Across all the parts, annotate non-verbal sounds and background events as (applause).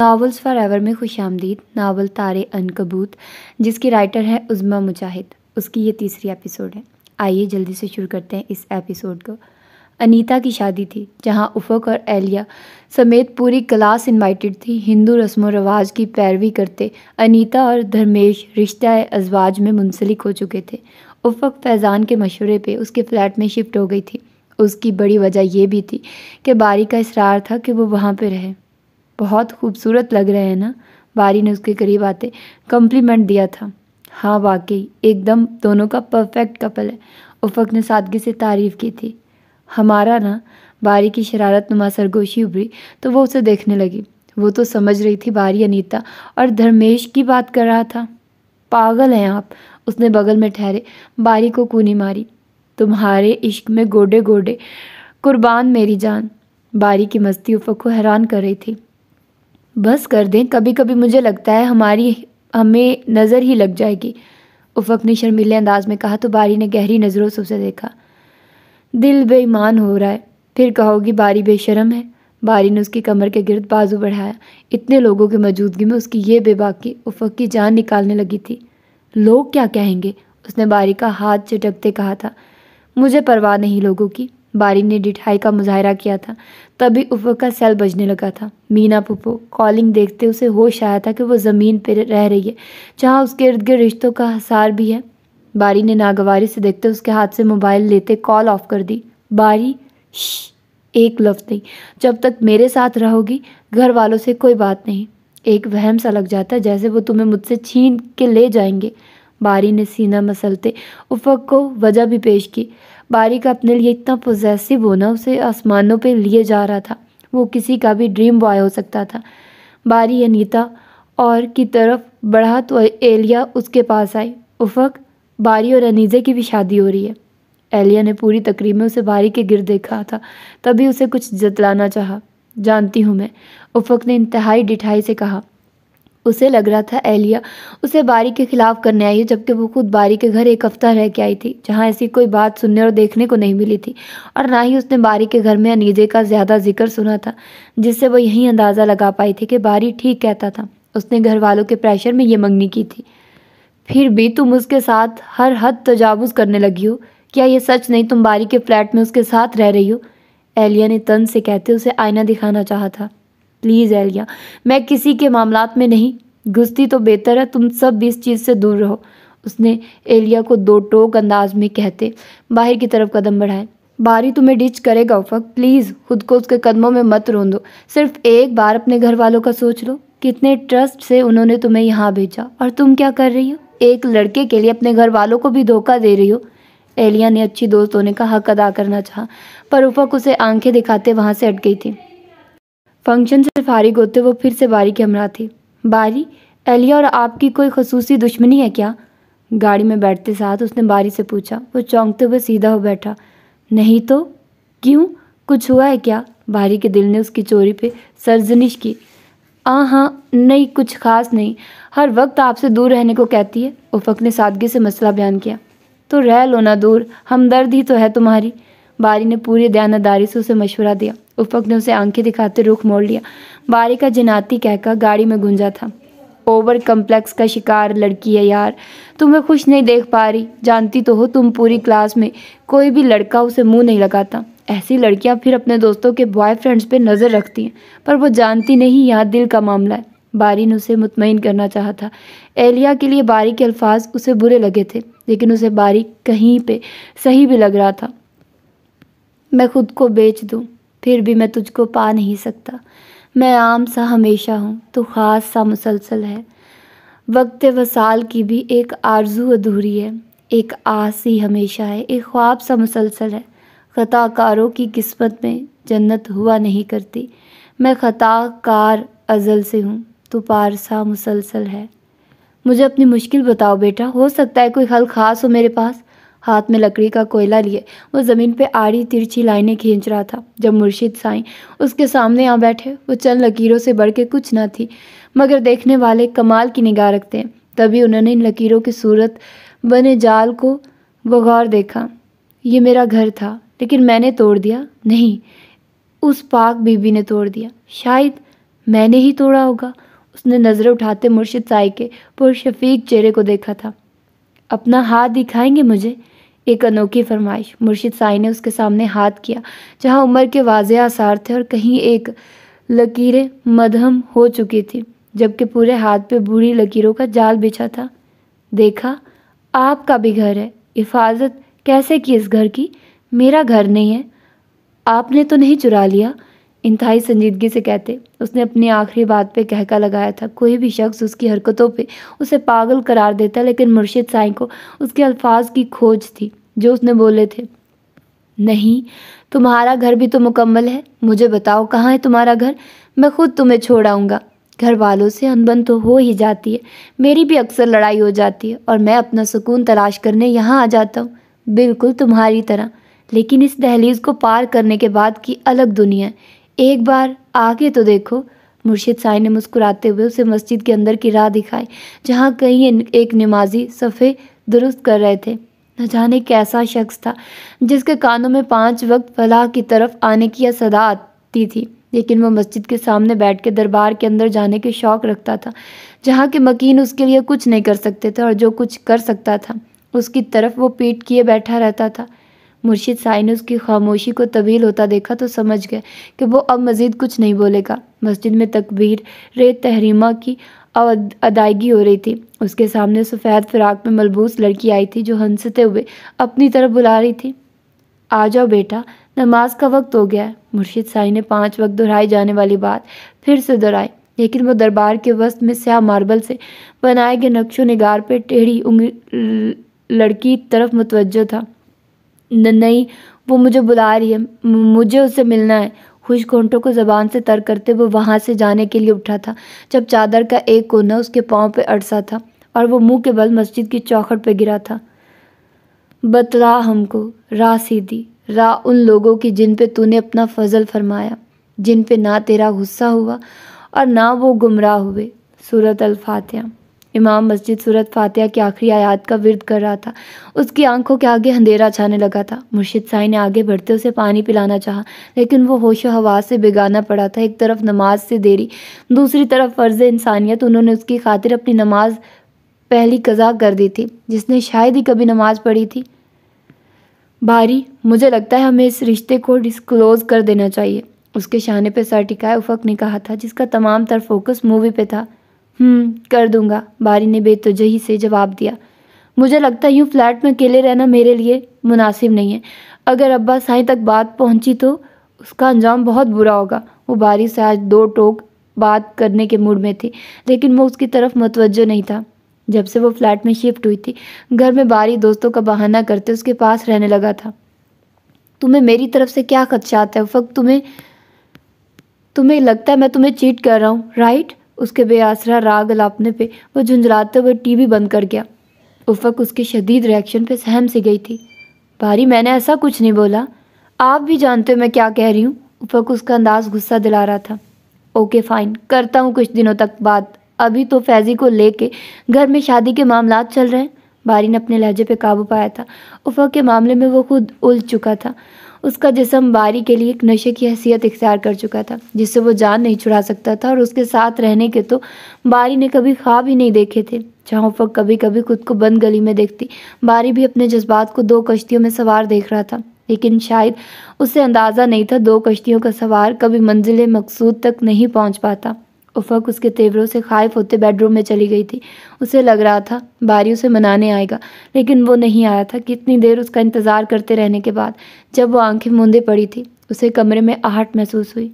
Novels for ever में खुश आमदीद नावल तारे अनकबूत जिसकी राइटर है उज़मा मुजाहिद उसकी ये तीसरी एपिसोड है आइए जल्दी से शुरू करते हैं इस एपिसोड को अनीता की शादी थी जहां उफक और एलिया समेत पूरी क्लास इनवाइटेड थी हिंदू रस्म व रवाज की पैरवी करते अनीता और धर्मेश रिश्ता अजवाज में मुंसलिक हो चुके थे उफक फैज़ान के मशवरे पे उसके फ्लैट में शिफ्ट हो गई थी उसकी बड़ी वजह यह भी थी कि बारी का इसरार था कि वो वहाँ पे रहे बहुत खूबसूरत लग रहे हैं ना बारी ने उसके करीब आते कॉम्प्लीमेंट दिया था हाँ वाकई एकदम दोनों का परफेक्ट कपल है उफक ने सादगी से तारीफ़ की थी हमारा ना बारी की शरारत नुमा सरगोशी उभरी तो वो उसे देखने लगी वो तो समझ रही थी बारी अनीता और धर्मेश की बात कर रहा था पागल हैं आप उसने बगल में ठहरे बारी को कूनी मारी तुम्हारे इश्क में गोडे गोडे कुर्बान मेरी जान बारी की मस्ती उफक को हैरान कर रही थी बस कर दें कभी कभी मुझे लगता है हमारी हमें नज़र ही लग जाएगी उफक ने शर्मिले अंदाज में कहा तो बारी ने गहरी नज़रों से उसे देखा दिल बेईमान हो रहा है फिर कहोगी बारी बेशरम है बारी ने उसकी कमर के गिरद बाजू बढ़ाया इतने लोगों की मौजूदगी में उसकी ये बेबाकी उफक की जान निकालने लगी थी लोग क्या कहेंगे उसने बारी का हाथ चटकते कहा था मुझे परवाह नहीं लोगों की बारी ने डिठाई का मुजाहरा किया था तभी उफक का सेल बजने लगा था मीना पुपो कॉलिंग देखते उसे होश आया था कि वो ज़मीन पर रह रही है जहाँ उसके इर्द गिर्द रिश्तों का हसार भी है बारी ने नागवारी से देखते उसके हाथ से मोबाइल लेते कॉल ऑफ कर दी बारी एक लफ्ज़ नहीं जब तक मेरे साथ रहोगी घर वालों से कोई बात नहीं एक वहम सा लग जाता है जैसे वो तुम्हें मुझसे छीन के ले जाएंगे बारी ने सीना मसलते उफक को वजह भी पेश की बारिक अपने लिए इतना पोजेसिव होना उसे आसमानों पे लिए जा रहा था वो किसी का भी ड्रीम बॉय हो सकता था बारी अनीता और की तरफ बढ़ा तो एलिया उसके पास आई उफक बारी और अनीजे की भी शादी हो रही है एलिया ने पूरी तकरीब में उसे बारी के गिर देखा था तभी उसे कुछ जतलाना चाहा जानती हूँ मैं उफक ने इंतहाई डिठाई से कहा उसे लग रहा था एलिया उसे बारी के खिलाफ करने आई है जबकि वो खुद बारी के घर एक हफ्ता रह के आई थी जहाँ ऐसी कोई बात सुनने और देखने को नहीं मिली थी और ना ही उसने बारी के घर में अनीजे का ज़्यादा जिक्र सुना था जिससे वो यही अंदाज़ा लगा पाई थी कि बारी ठीक कहता था उसने घर वालों के प्रेशर में ये मंगनी की थी फिर भी तुम उसके साथ हर हद तजावज़ करने लगी हो क्या ये सच नहीं तुम बारी के फ्लैट में उसके साथ रह रही हो एलिया ने तन से कहते उसे आईना दिखाना चाहा था प्लीज़ एलिया मैं किसी के मामला में नहीं घुसती तो बेहतर है तुम सब भी इस चीज़ से दूर रहो उसने एलिया को दो टोक अंदाज में कहते बाहर की तरफ कदम बढ़ाए बारी तुम्हें डिच करेगा उफक प्लीज़ खुद को उसके कदमों में मत रोंदो सिर्फ एक बार अपने घर वालों का सोच लो कितने ट्रस्ट से उन्होंने तुम्हें यहाँ भेजा और तुम क्या कर रही हो एक लड़के के लिए अपने घर वालों को भी धोखा दे रही हो एलिया ने अच्छी दोस्त होने का हक अदा करना चाहा पर उफक उसे आंखें दिखाते वहाँ से हट गई थी फंक्शन से फारिग होते वो फिर से बारी के हमरा थी बारी एलिया और आपकी कोई खसूसी दुश्मनी है क्या गाड़ी में बैठते साथ उसने बारी से पूछा वो चौंकते हुए सीधा हो बैठा नहीं तो क्यों कुछ हुआ है क्या बारी के दिल ने उसकी चोरी पे सरजनिश की आ हाँ नहीं कुछ खास नहीं हर वक्त आपसे दूर रहने को कहती है उफक ने सादगी से मसला बयान किया तो रह लो ना दूर हमदर्द ही तो है तुम्हारी बारी ने पूरी दयानदारी से उसे मशवरा दिया उपक ने उसे आंखें दिखाते रुख मोड़ लिया बारी का जिनाती कहकर गाड़ी में गुंजा था ओवर कम्प्लेक्स का शिकार लड़की है यार तुम्हें खुश नहीं देख पा रही जानती तो हो तुम पूरी क्लास में कोई भी लड़का उसे मुंह नहीं लगाता ऐसी लड़कियां फिर अपने दोस्तों के बॉयफ्रेंड्स पे नज़र रखती हैं पर वो जानती नहीं यहाँ दिल का मामला है बारी ने उसे मुतमिन करना चाहा था एलिया के लिए बारी के अल्फाज उसे बुरे लगे थे लेकिन उसे बारी कहीं पर सही भी लग रहा था मैं खुद को बेच दूँ फिर भी मैं तुझको पा नहीं सकता मैं आम सा हमेशा हूँ तो ख़ास सा मुसलसल है वक्त वसाल की भी एक आरजू अधूरी है एक आस ही हमेशा है एक ख्वाब सा मुसलसल है ख़ताकारों की किस्मत में जन्नत हुआ नहीं करती मैं ख़ताकार अज़ल से हूँ तो पारसा मुसलसल है मुझे अपनी मुश्किल बताओ बेटा हो सकता है कोई हल ख़ास हो मेरे पास हाथ में लकड़ी का कोयला लिए वो ज़मीन पे आड़ी तिरछी लाइनें खींच रहा था जब मुर्शिद साईं उसके सामने आ बैठे वो चंद लकीरों से बढ़ के कुछ ना थी मगर देखने वाले कमाल की निगाह रखते हैं तभी उन्होंने इन लकीरों की सूरत बने जाल को बगौर देखा ये मेरा घर था लेकिन मैंने तोड़ दिया नहीं उस पाक बीबी ने तोड़ दिया शायद मैंने ही तोड़ा होगा उसने नज़रें उठाते मुर्शिद साई के पुरशफीक चेहरे को देखा था अपना हाथ दिखाएंगे मुझे एक अनोखी फरमाइश मुर्शिद साई ने उसके सामने हाथ किया जहाँ उम्र के वाज आसार थे और कहीं एक लकीरें मदहम हो चुकी थी जबकि पूरे हाथ पे बूढ़ी लकीरों का जाल बिछा था देखा आपका भी घर है हिफाजत कैसे की इस घर की मेरा घर नहीं है आपने तो नहीं चुरा लिया इंतहाई संजीदगी से कहते उसने अपनी आखिरी बात पे कहका लगाया था कोई भी शख्स उसकी हरकतों पे उसे पागल करार देता लेकिन मुर्शिद साईं को उसके अल्फाज की खोज थी जो उसने बोले थे नहीं तुम्हारा घर भी तो मुकम्मल है मुझे बताओ कहाँ है तुम्हारा घर मैं खुद तुम्हें छोड़ आऊँगा घर वालों से अनबन तो हो ही जाती है मेरी भी अक्सर लड़ाई हो जाती है और मैं अपना सुकून तलाश करने यहाँ आ जाता हूँ बिल्कुल तुम्हारी तरह लेकिन इस दहलीज को पार करने के बाद की अलग दुनिया है एक बार आगे तो देखो मुर्शिद साई ने मुस्कुराते हुए उसे मस्जिद के अंदर की राह दिखाई जहाँ कहीं एक नमाजी सफ़े दुरुस्त कर रहे थे न जाने कैसा शख्स था जिसके कानों में पांच वक्त फलाह की तरफ आने की यह सदा आती थी लेकिन वह मस्जिद के सामने बैठ के दरबार के अंदर जाने के शौक़ रखता था जहाँ के मकीन उसके लिए कुछ नहीं कर सकते थे और जो कुछ कर सकता था उसकी तरफ वो पीट किए बैठा रहता था मुर्शिद साई ने उसकी खामोशी को तवील होता देखा तो समझ गए कि वो अब मज़ीद कुछ नहीं बोलेगा मस्जिद में तकबीर रेत तहरीमा की अदायगी हो रही थी उसके सामने सफ़ेद फ़िराक में मलबूस लड़की आई थी जो हंसते हुए अपनी तरफ बुला रही थी आ जाओ बेटा नमाज का वक्त हो गया है मुर्शिद साई ने पाँच वक्त दोहराई जाने वाली बात फिर से दोहराई लेकिन वो दरबार के वस्त में स्याह मार्बल से बनाए गए नक्शो नगार पर टेढ़ी उंगली लड़की तरफ मुतवजो था नहीं वो मुझे बुला रही है मुझे उससे मिलना है खुश घंटों को ज़बान से तर करते वो वहाँ से जाने के लिए उठा था जब चादर का एक कोना उसके पाँव पर अड़सा था और वो मुँह के बल मस्जिद की चौखट पर गिरा था बतला हमको राह सीधी राह उन लोगों की जिन पे तूने अपना फजल फरमाया जिन पे ना तेरा गुस्सा हुआ और ना वो गुमराह हुए सूरत अल फातिहा इमाम मस्जिद सूरत फातिहा की आखिरी आयात का विरद कर रहा था उसकी आंखों के आगे अंधेरा छाने लगा था मुर्शिद साई ने आगे बढ़ते उसे पानी पिलाना चाहा लेकिन वो होश हवास से बिगाना पड़ा था एक तरफ नमाज से देरी दूसरी तरफ फ़र्ज़ इंसानियत उन्होंने उसकी खातिर अपनी नमाज पहली कज़ा कर दी थी जिसने शायद ही कभी नमाज पढ़ी थी बारी मुझे लगता है हमें इस रिश्ते को डिस्क्लोज़ कर देना चाहिए उसके शाने पर सर टिकाए उफक ने कहा था जिसका तमाम तर फोकस मूवी पे था हम्म, कर दूंगा बारी ने बेतुजही से जवाब दिया मुझे लगता है यूँ फ्लैट में अकेले रहना मेरे लिए मुनासिब नहीं है अगर अब्बा साई तक बात पहुंची तो उसका अंजाम बहुत बुरा होगा वो बारी से आज दो टोक बात करने के मूड में थी लेकिन वो उसकी तरफ मतवजो नहीं था जब से वो फ्लैट में शिफ्ट हुई थी घर में बारी दोस्तों का बहाना करते उसके पास रहने लगा था तुम्हें मेरी तरफ से क्या खदशात है वक्त तुम्हें तुम्हें लगता है मैं तुम्हें चीट कर रहा हूँ राइट उसके बेआसरा राग अलापने पे वो झुंझलाते हुए टीवी बंद कर गया उफक उसके शदीद रिएक्शन पे सहम सी गई थी भारी मैंने ऐसा कुछ नहीं बोला आप भी जानते हो मैं क्या कह रही हूँ उफक उसका अंदाज गुस्सा दिला रहा था ओके फाइन करता हूँ कुछ दिनों तक बात अभी तो फैज़ी को लेके घर में शादी के मामला चल रहे हैं बारी ने अपने लहजे पे काबू पाया था उफक के मामले में वो खुद उलझ चुका था उसका जिसम बारी के लिए एक नशे की हैसियत इख्तियार कर चुका था जिससे वो जान नहीं छुड़ा सकता था और उसके साथ रहने के तो बारी ने कभी ख्वाब ही नहीं देखे थे जहाँ फक कभी कभी खुद को बंद गली में देखती बारी भी अपने जज्बात को दो कश्तियों में सवार देख रहा था लेकिन शायद उसे अंदाज़ा नहीं था दो कश्तियों का सवार कभी मंजिल मकसूद तक नहीं पहुँच पाता उफक उसके तेवरों से खाइफ होते बेडरूम में चली गई थी उसे लग रहा था बारी उसे मनाने आएगा लेकिन वो नहीं आया था कितनी देर उसका इंतज़ार करते रहने के बाद जब वो आंखें मूंदे पड़ी थी उसे कमरे में आहट महसूस हुई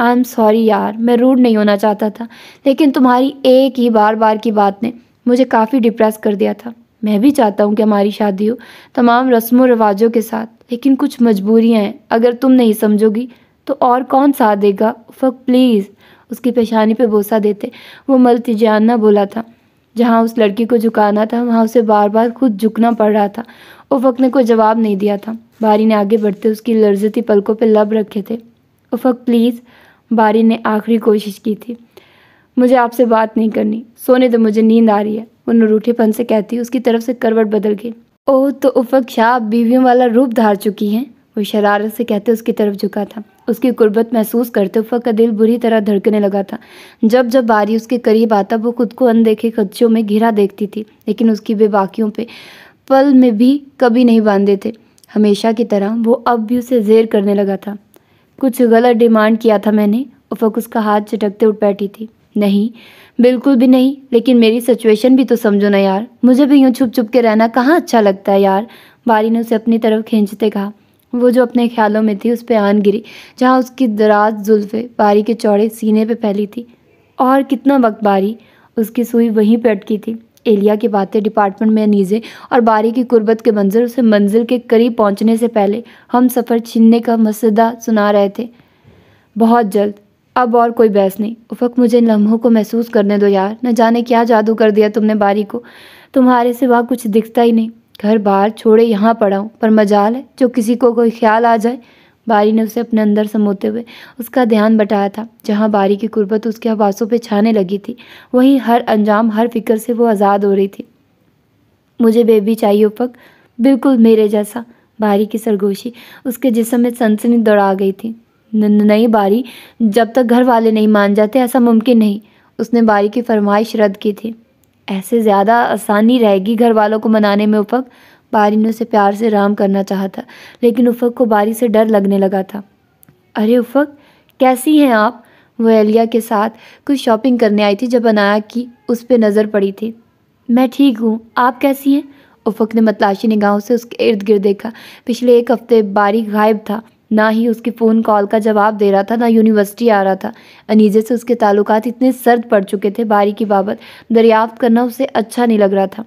आई एम सॉरी यार मैं रूड नहीं होना चाहता था लेकिन तुम्हारी एक ही बार बार की बात ने मुझे काफ़ी डिप्रेस कर दिया था मैं भी चाहता हूँ कि हमारी शादी हो तमाम रस्म रवाजों के साथ लेकिन कुछ मजबूरियाँ हैं अगर तुम नहीं समझोगी तो और कौन साथ देगा फक प्लीज़ उसकी पेशानी पे बोसा देते वो मलतिजाना बोला था जहाँ उस लड़की को झुकाना था वहाँ उसे बार बार खुद झुकना पड़ रहा था उफक ने कोई जवाब नहीं दिया था बारी ने आगे बढ़ते उसकी लर्जती पलकों पर लब रखे थे उफक प्लीज़ बारी ने आखिरी कोशिश की थी मुझे आपसे बात नहीं करनी सोने तो मुझे नींद आ रही है वो नरूठेपन से कहती उसकी तरफ से करवट बदल गई ओह तो उफक शाह बीवियों वाला रूप धार चुकी हैं वो शरारत से कहते उसकी तरफ झुका था उसकी गुर्बत महसूस करते हुए का दिल बुरी तरह धड़कने लगा था जब जब बारी उसके करीब आता वो खुद को अनदेखे खच्चों में घिरा देखती थी लेकिन उसकी बेबाकियों पे पल में भी कभी नहीं बांधे थे हमेशा की तरह वो अब भी उसे जेर करने लगा था कुछ गलत डिमांड किया था मैंने उफक उसका हाथ चटकते उठ बैठी थी नहीं बिल्कुल भी नहीं लेकिन मेरी सिचुएशन भी तो समझो ना यार मुझे भी यूँ छुप छुप के रहना कहाँ अच्छा लगता है यार बारी ने उसे अपनी तरफ खींचते कहा वो जो अपने ख्यालों में थी उस पर आन गिरी जहाँ उसकी दराज जुल्फ़े बारी के चौड़े सीने पे फैली थी और कितना वक्त बारी उसकी सुई वहीं पर अटकी थी एलिया की बातें डिपार्टमेंट में नीज़े और बारी की कुर्बत के मंजर उसे मंजिल के करीब पहुँचने से पहले हम सफ़र छीनने का मसदा सुना रहे थे बहुत जल्द अब और कोई बहस नहीं उफक मुझे इन लम्हों को महसूस करने दो यार न जाने क्या जादू कर दिया तुमने बारी को तुम्हारे सिवा कुछ दिखता ही नहीं घर बाहर छोड़े यहाँ पड़ा हूँ पर मजाल है जो किसी को कोई ख्याल आ जाए बारी ने उसे अपने अंदर समोते हुए उसका ध्यान बटाया था जहाँ बारी की कुर्बत उसके हवासों पे छाने लगी थी वहीं हर अंजाम हर फिक्र से वो आज़ाद हो रही थी मुझे बेबी चाहिए पक बिल्कुल मेरे जैसा बारी की सरगोशी उसके जिसम में सनसनी दौड़ा गई थी नई बारी जब तक घर वाले नहीं मान जाते ऐसा मुमकिन नहीं उसने बारी की फरमाइश रद्द की थी ऐसे ज़्यादा आसानी रहेगी घर वालों को मनाने में उफ़क बारी ने उसे प्यार से राम करना चाहा था लेकिन उफ़क को बारी से डर लगने लगा था अरे उफ़क कैसी हैं आप वो एलिया के साथ कुछ शॉपिंग करने आई थी जब अनाया की उस पर नज़र पड़ी थी मैं ठीक हूँ आप कैसी हैं उफ़क ने मतलाशी निगाहों से उसके इर्द गिर्द देखा पिछले एक हफ्ते बारी गायब था ना ही उसके फ़ोन कॉल का जवाब दे रहा था ना यूनिवर्सिटी आ रहा था अनीजे से उसके ताल्लुकात इतने सर्द पड़ चुके थे बारी की बाबत दरियाफ्त करना उसे अच्छा नहीं लग रहा था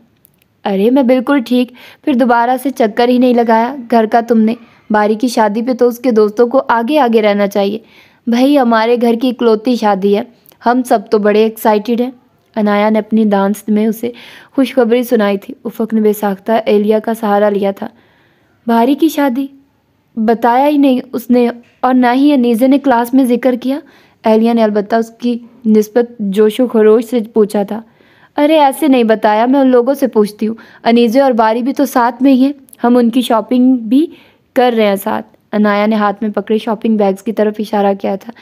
अरे मैं बिल्कुल ठीक फिर दोबारा से चक्कर ही नहीं लगाया घर का तुमने बारी की शादी पे तो उसके दोस्तों को आगे आगे रहना चाहिए भाई हमारे घर की इकलौती शादी है हम सब तो बड़े एक्साइटेड हैं अनाया ने अपनी डांस में उसे खुशखबरी सुनाई थी उफक ने बेसाख्ता एलिया का सहारा लिया था भारी की शादी बताया ही नहीं उसने और ना ही अनीज़े ने क्लास में ज़िक्र किया अहलिया ने अलबत् उसकी नस्बत जोश खरोश से पूछा था अरे ऐसे नहीं बताया मैं उन लोगों से पूछती हूँ अनीज़े और बारी भी तो साथ में ही हैं हम उनकी शॉपिंग भी कर रहे हैं साथ अनाया ने हाथ में पकड़े शॉपिंग बैग्स की तरफ इशारा किया था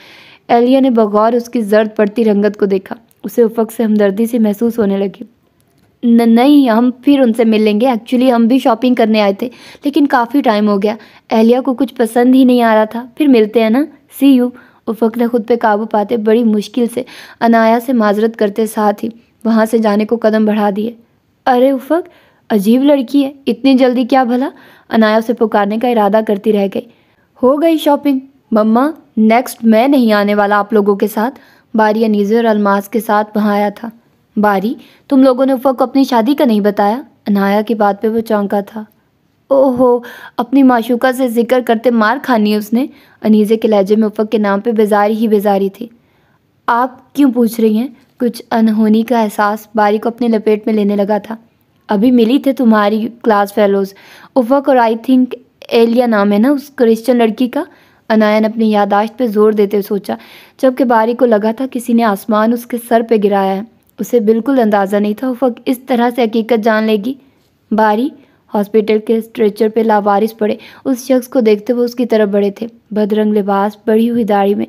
एलिया ने बगौर उसकी जर्द पड़ती रंगत को देखा उसे उफक से हमदर्दी से महसूस होने लगी न नहीं हम फिर उनसे मिलेंगे एक्चुअली हम भी शॉपिंग करने आए थे लेकिन काफ़ी टाइम हो गया अहलिया को कुछ पसंद ही नहीं आ रहा था फिर मिलते हैं ना सी यू उफक ने खुद पे काबू पाते बड़ी मुश्किल से अनाया से माजरत करते साथ ही वहाँ से जाने को कदम बढ़ा दिए अरे उफक अजीब लड़की है इतनी जल्दी क्या भला अनाया उसे पुकारने का इरादा करती रह गई हो गई शॉपिंग मम्मा नेक्स्ट मैं नहीं आने वाला आप लोगों के साथ बारी अनीज़े और अलमास के साथ वहाँ आया था बारी तुम लोगों ने उफ़ा को अपनी शादी का नहीं बताया अनाया की बात पे वो चौंका था ओहो अपनी माशूका से जिक्र करते मार खानी है उसने अनीज़े के लहजे में उफ़क के नाम पे बेजारी ही बेजारी थी आप क्यों पूछ रही हैं कुछ अनहोनी का एहसास बारी को अपने लपेट में लेने लगा था अभी मिली थे तुम्हारी क्लास फेलोज़ उफ़क और आई थिंक एलिया नाम है ना उस क्रिश्चन लड़की का अनाया ने अपनी यादाश्त पर जोर देते सोचा जबकि बारी को लगा था किसी ने आसमान उसके सर पर गिराया है उसे बिल्कुल अंदाज़ा नहीं था उफक इस तरह से हकीकत जान लेगी बारी हॉस्पिटल के स्ट्रेचर पे लावारिस पड़े उस शख्स को देखते हुए उसकी तरफ बढ़े थे बदरंग लिबास बढ़ी हुई दाढ़ी में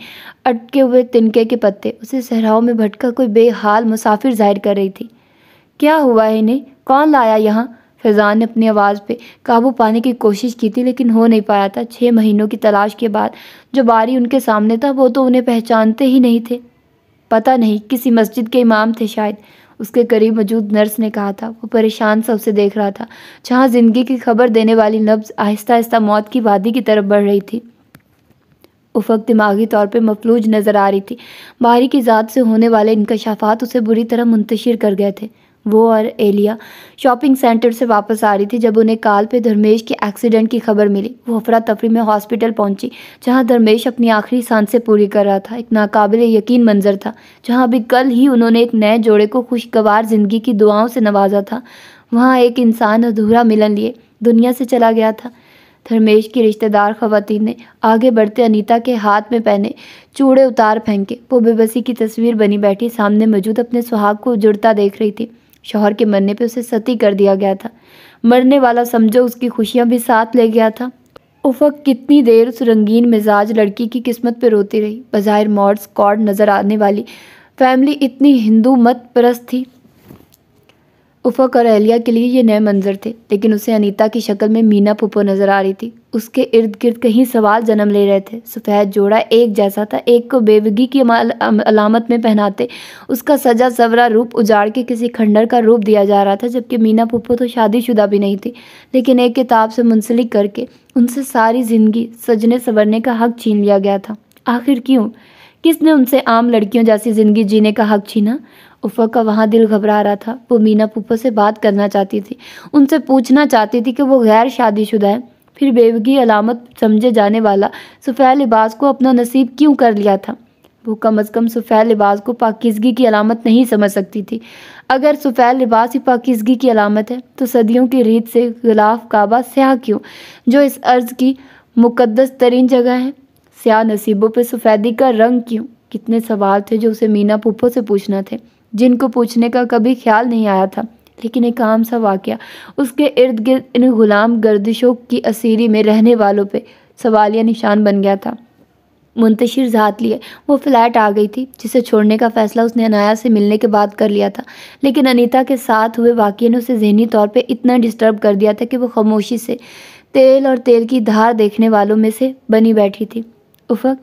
अटके हुए तिनके के पत्ते उसे सहराओं में भटका कोई बेहाल मुसाफिर जाहिर कर रही थी क्या हुआ है इन्हें कौन लाया यहाँ फैज़ान ने अपनी आवाज़ पे काबू पाने की कोशिश की थी लेकिन हो नहीं पाया था छः महीनों की तलाश के बाद जो बारी उनके सामने था वो तो उन्हें पहचानते ही नहीं थे पता नहीं किसी मस्जिद के इमाम थे शायद उसके करीब मौजूद नर्स ने कहा था वो परेशान सा उसे देख रहा था जहाँ ज़िंदगी की खबर देने वाली नब्ज़ आहिस्ता आहिस्ता मौत की वादी की तरफ बढ़ रही थी उफक दिमागी तौर पर मफलूज नज़र आ रही थी बाहरी की ज़ात से होने वाले इनकशाफात उसे बुरी तरह मुंतशिर कर गए थे वो और एलिया शॉपिंग सेंटर से वापस आ रही थी जब उन्हें काल पे धर्मेश के एक्सीडेंट की खबर मिली वो अफरा तफरी में हॉस्पिटल पहुंची जहां धर्मेश अपनी आखिरी सांसें पूरी कर रहा था एक नाकाबिल यकीन मंजर था जहां अभी कल ही उन्होंने एक नए जोड़े को खुशगवार ज़िंदगी की दुआओं से नवाजा था वहाँ एक इंसान अधूरा मिलन लिए दुनिया से चला गया था धर्मेश की रिश्तेदार खवतिन ने आगे बढ़ते अनीता के हाथ में पहने चूड़े उतार फेंके वो बेबसी की तस्वीर बनी बैठी सामने मौजूद अपने सुहाग को उजड़ता देख रही थी शौहर के मरने पे उसे सती कर दिया गया था मरने वाला समझो उसकी खुशियाँ भी साथ ले गया था उफक कितनी देर उस रंगीन मिजाज लड़की की किस्मत पर रोती रही बज़ाहिर मॉड स्कॉड नज़र आने वाली फैमिली इतनी हिंदू मत परस्त थी उफक और अहलिया के लिए ये नए मंजर थे लेकिन उसे अनीता की शक्ल में मीना पुपो नज़र आ रही थी उसके इर्द गिर्द कहीं सवाल जन्म ले रहे थे सफ़ेद जोड़ा एक जैसा था एक को बेवगी की अलामत में पहनाते उसका सजा सवरा रूप उजाड़ के किसी खंडर का रूप दिया जा रहा था जबकि मीना पुप्पो तो शादीशुदा भी नहीं थी लेकिन एक किताब से मुंसलिक करके उनसे सारी ज़िंदगी सजने संवरने का हक छीन लिया गया था आखिर क्यों किसने उनसे आम लड़कियों जैसी ज़िंदगी जीने का हक छीना उफ़ा का वहाँ दिल घबरा रहा था वो मीना फूफा से बात करना चाहती थी उनसे पूछना चाहती थी कि वो गैर शादीशुदा है फिर बेवगी अलामत समझे जाने वाला सफ़ेद लिबास को अपना नसीब क्यों कर लिया था वो कम अज़ कम सफ़ेद लिबास को पाकिजगी की अलामत नहीं समझ सकती थी अगर सफ़ेद लिबास ही पाकिजगी की अलामत है तो सदियों की रीत से गिलाफ काबा स्याह क्यों जो इस अर्ज़ की मुकदस तरीन जगह है स्याह नसीबों पर सफ़ेदी का रंग क्यों कितने सवाल थे जो उसे मीना पुप्पो से पूछना थे जिनको पूछने का कभी ख्याल नहीं आया था लेकिन एक आम सा वाक्य उसके इर्द गिर्द इन गुलाम गर्दिशों की असीरी में रहने वालों पर सवालिया निशान बन गया था मुंतशिर ज़ात लिए वो फ्लैट आ गई थी जिसे छोड़ने का फ़ैसला उसने अनाया से मिलने के बाद कर लिया था लेकिन अनीता के साथ हुए वाक्य ने उसे जहनी तौर पे इतना डिस्टर्ब कर दिया था कि वो खामोशी से तेल और तेल की धार देखने वालों में से बनी बैठी थी उफक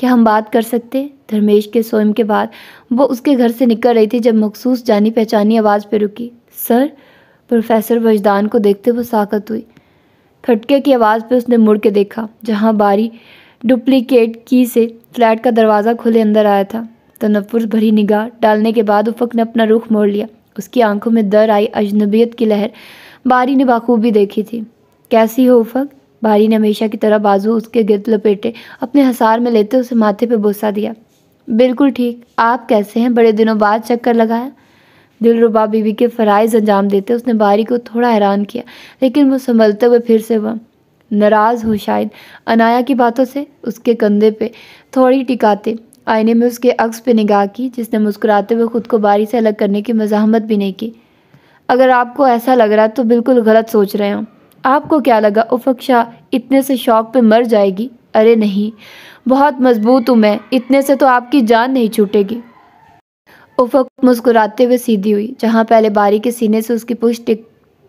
क्या हम बात कर सकते धर्मेश के स्वयं के बाद वो उसके घर से निकल रही थी जब मखसूस जानी पहचानी आवाज़ पर रुकी सर प्रोफेसर वजदान को देखते वो साकत हुई खटके की आवाज़ पर उसने मुड़ के देखा जहाँ बारी डुप्लीकेट की से फ्लैट का दरवाज़ा खुले अंदर आया था तनफुर तो भरी निगाह डालने के बाद उफक ने अपना रुख मोड़ लिया उसकी आंखों में दर आई अजनबियत की लहर बारी ने बाखूबी देखी थी कैसी हो उफक भारी ने हमेशा की तरह बाजू उसके गिरद लपेटे अपने हसार में लेते उसे माथे पर बोसा दिया बिल्कुल ठीक आप कैसे हैं बड़े दिनों बाद चक्कर लगाया दिलरुबा बीवी के फ़राइज अंजाम देते उसने बारी को थोड़ा हैरान किया लेकिन वो संभलते हुए फिर से वह नाराज़ हो शायद अनाया की बातों से उसके कंधे पे थोड़ी टिकाते आईने में उसके अक्स पे निगाह की जिसने मुस्कुराते हुए खुद को बारी से अलग करने की मजामत भी नहीं की अगर आपको ऐसा लग रहा है तो बिल्कुल गलत सोच रहे हूँ आपको क्या लगा उफक शाह इतने से शौक पे मर जाएगी अरे नहीं बहुत मजबूत हूँ मैं इतने से तो आपकी जान नहीं छूटेगी उफक मुस्कुराते हुए सीधी हुई जहाँ पहले बारी के सीने से उसकी पुष्ट टिक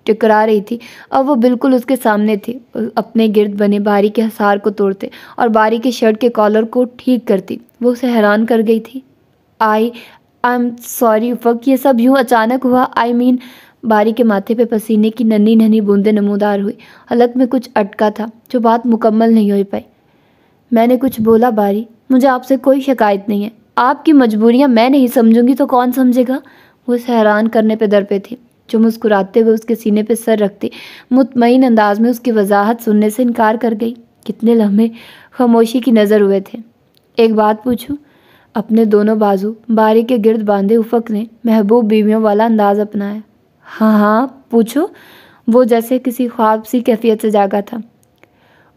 टकरा रही थी अब वो बिल्कुल उसके सामने थी अपने गिरद बने बारी के हसार को तोड़ते और बारी के शर्ट के कॉलर को ठीक करती वो उसे हैरान कर गई थी आई आई एम सॉरी उफक ये सब यूँ अचानक हुआ आई I मीन mean, बारी के माथे पे पसीने की नन्ही नन्ही बूंदें नमोदार हुई हलक में कुछ अटका था जो बात मुकम्मल नहीं हो पाई मैंने कुछ बोला बारी मुझे आपसे कोई शिकायत नहीं है आपकी मजबूरियाँ मैं नहीं समझूंगी तो कौन समझेगा वो हैरान करने पे दर पे थी जो मुस्कुराते हुए उसके सीने पर सर रखती मुतमिन अंदाज में उसकी वजाहत सुनने से इनकार कर गई कितने लम्हे खामोशी की नज़र हुए थे एक बात पूछूँ अपने दोनों बाजू बारी के गिरद बांधे उफक ने महबूब बीवियों वाला अंदाज़ अपनाया हाँ हाँ पूछो वो जैसे किसी ख्वाब सी कैफियत से जागा था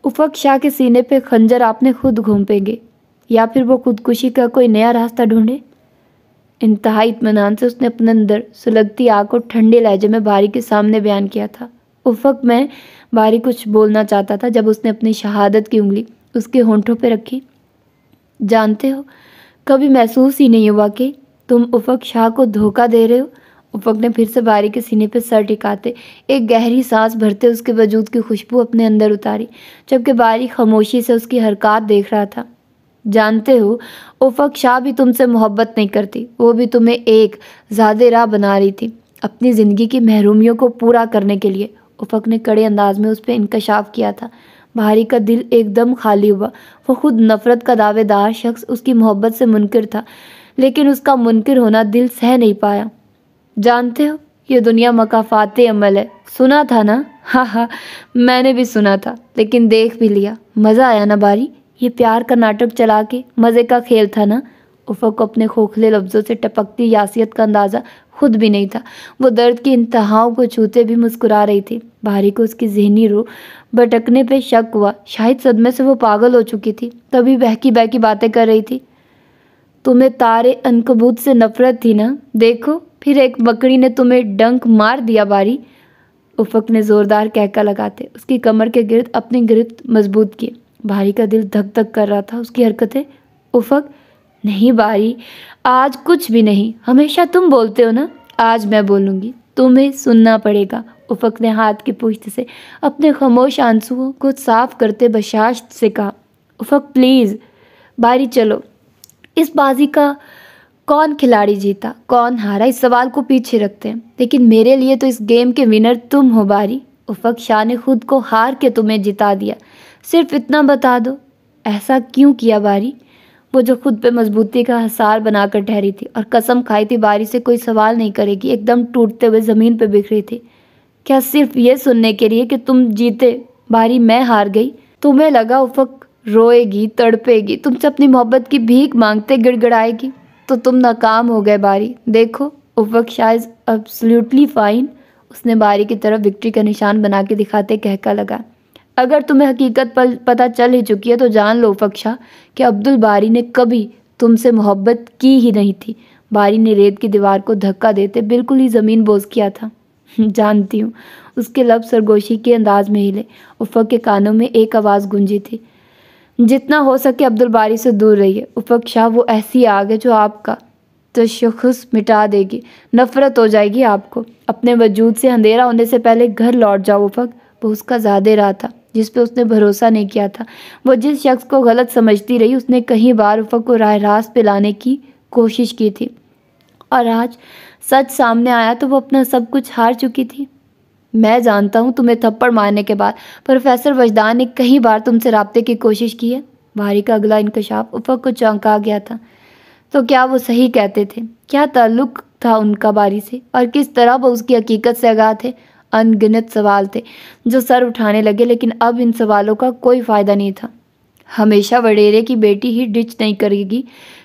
उफक शाह के सीने पे खंजर आपने खुद घूमेंगे या फिर वो खुदकुशी का कोई नया रास्ता ढूंढे इंतहा इतमान से उसने अपने अंदर सुलगती आग को ठंडे लहजे में बारी के सामने बयान किया था उफक में बारी कुछ बोलना चाहता था जब उसने अपनी शहादत की उंगली उसके होंठों पर रखी जानते हो कभी महसूस ही नहीं हुआ कि तुम उफक शाह को धोखा दे रहे हो उपक ने फिर से बारी के सीने पर सर टिकाते एक गहरी सांस भरते उसके वजूद की खुशबू अपने अंदर उतारी जबकि बारी खामोशी से उसकी हरकत देख रहा था जानते हो उफक शाह भी तुमसे मोहब्बत नहीं करती वो भी तुम्हें एक ज़्यादा राह बना रही थी अपनी ज़िंदगी की महरूमियों को पूरा करने के लिए उफक ने कड़े अंदाज में उस पर इंकशाफ किया था भारी का दिल एकदम खाली हुआ वो खुद नफ़रत का दावेदार शख्स उसकी मोहब्बत से मुनकर था लेकिन उसका मुनकर होना दिल सह नहीं पाया जानते हो ये दुनिया मकाफात अमल है सुना था ना (laughs) हाँ हाँ मैंने भी सुना था लेकिन देख भी लिया मज़ा आया ना बारी ये प्यार का नाटक चला के मज़े का खेल था ना उफक को अपने खोखले लफ्ज़ों से टपकती यासियत का अंदाज़ा खुद भी नहीं था वो दर्द की इंतहाओं को छूते भी मुस्कुरा रही थी बारी को उसकी जहनी रो भटकने पे शक हुआ शायद सदमे से वो पागल हो चुकी थी तभी बहकी बहकी बातें कर रही थी तुम्हें तारे अनकबूत से नफरत थी ना देखो फिर एक बकरी ने तुम्हें डंक मार दिया बारी उफक ने ज़ोरदार कहका लगाते उसकी कमर के गिरद अपने गिरद मजबूत किए बारी का दिल धक धक कर रहा था उसकी हरकतें उफक नहीं बारी आज कुछ भी नहीं हमेशा तुम बोलते हो ना आज मैं बोलूँगी तुम्हें सुनना पड़ेगा उफक ने हाथ की पूछते से अपने खामोश आंसुओं को साफ करते बशाश से कहा उफक प्लीज़ बारी चलो इस बाजी का कौन खिलाड़ी जीता कौन हारा इस सवाल को पीछे रखते हैं लेकिन मेरे लिए तो इस गेम के विनर तुम हो बारी उफक शाह ने खुद को हार के तुम्हें जिता दिया सिर्फ इतना बता दो ऐसा क्यों किया बारी वो जो खुद पे मजबूती का हसार बनाकर ठहरी थी और कसम खाई थी बारी से कोई सवाल नहीं करेगी एकदम टूटते हुए ज़मीन पर बिखरी थी क्या सिर्फ ये सुनने के लिए कि तुम जीते बारी मैं हार गई तुम्हें लगा उफक रोएगी तड़पेगी तुमसे अपनी मोहब्बत की भीख मांगते गिड़गिड़ाएगी तो तुम नाकाम हो गए बारी देखो Ufaq Shah is absolutely fine उसने बारी की तरफ विक्ट्री का निशान बना के दिखाते कहका लगा अगर तुम्हें हकीकत पर पता चल ही चुकी है तो जान लो उफक शाह कि अब्दुल बारी ने कभी तुमसे मोहब्बत की ही नहीं थी बारी ने रेत की दीवार को धक्का देते बिल्कुल ही ज़मीन बोझ किया था (laughs) जानती हूँ उसके लब सरगोशी के अंदाज में हिले उफक के कानों में एक आवाज़ गूंजी थी जितना हो सके अब्दुल बारी से दूर रहिए उफक शाह वो ऐसी आग है जो आपका तशखस मिटा देगी नफ़रत हो जाएगी आपको अपने वजूद से अंधेरा होने से पहले घर लौट जाओ उफक वो उसका ज़्यादा रहा था जिस पे उसने भरोसा नहीं किया था वो जिस शख्स को गलत समझती रही उसने कई बार उफक को राह रास्त पे लाने की कोशिश की थी और आज सच सामने आया तो वो अपना सब कुछ हार चुकी थी मैं जानता हूँ तुम्हें थप्पड़ मारने के बाद प्रोफेसर वजदान ने कई बार तुमसे रबते की कोशिश की है भारी का अगला इंकशाफ उफक को चौंका गया था तो क्या वो सही कहते थे क्या ताल्लुक था उनका बारी से और किस तरह वो उसकी हकीकत से आगाह थे अनगिनत सवाल थे जो सर उठाने लगे लेकिन अब इन सवालों का कोई फ़ायदा नहीं था हमेशा वडेरे की बेटी ही डिच नहीं करेगी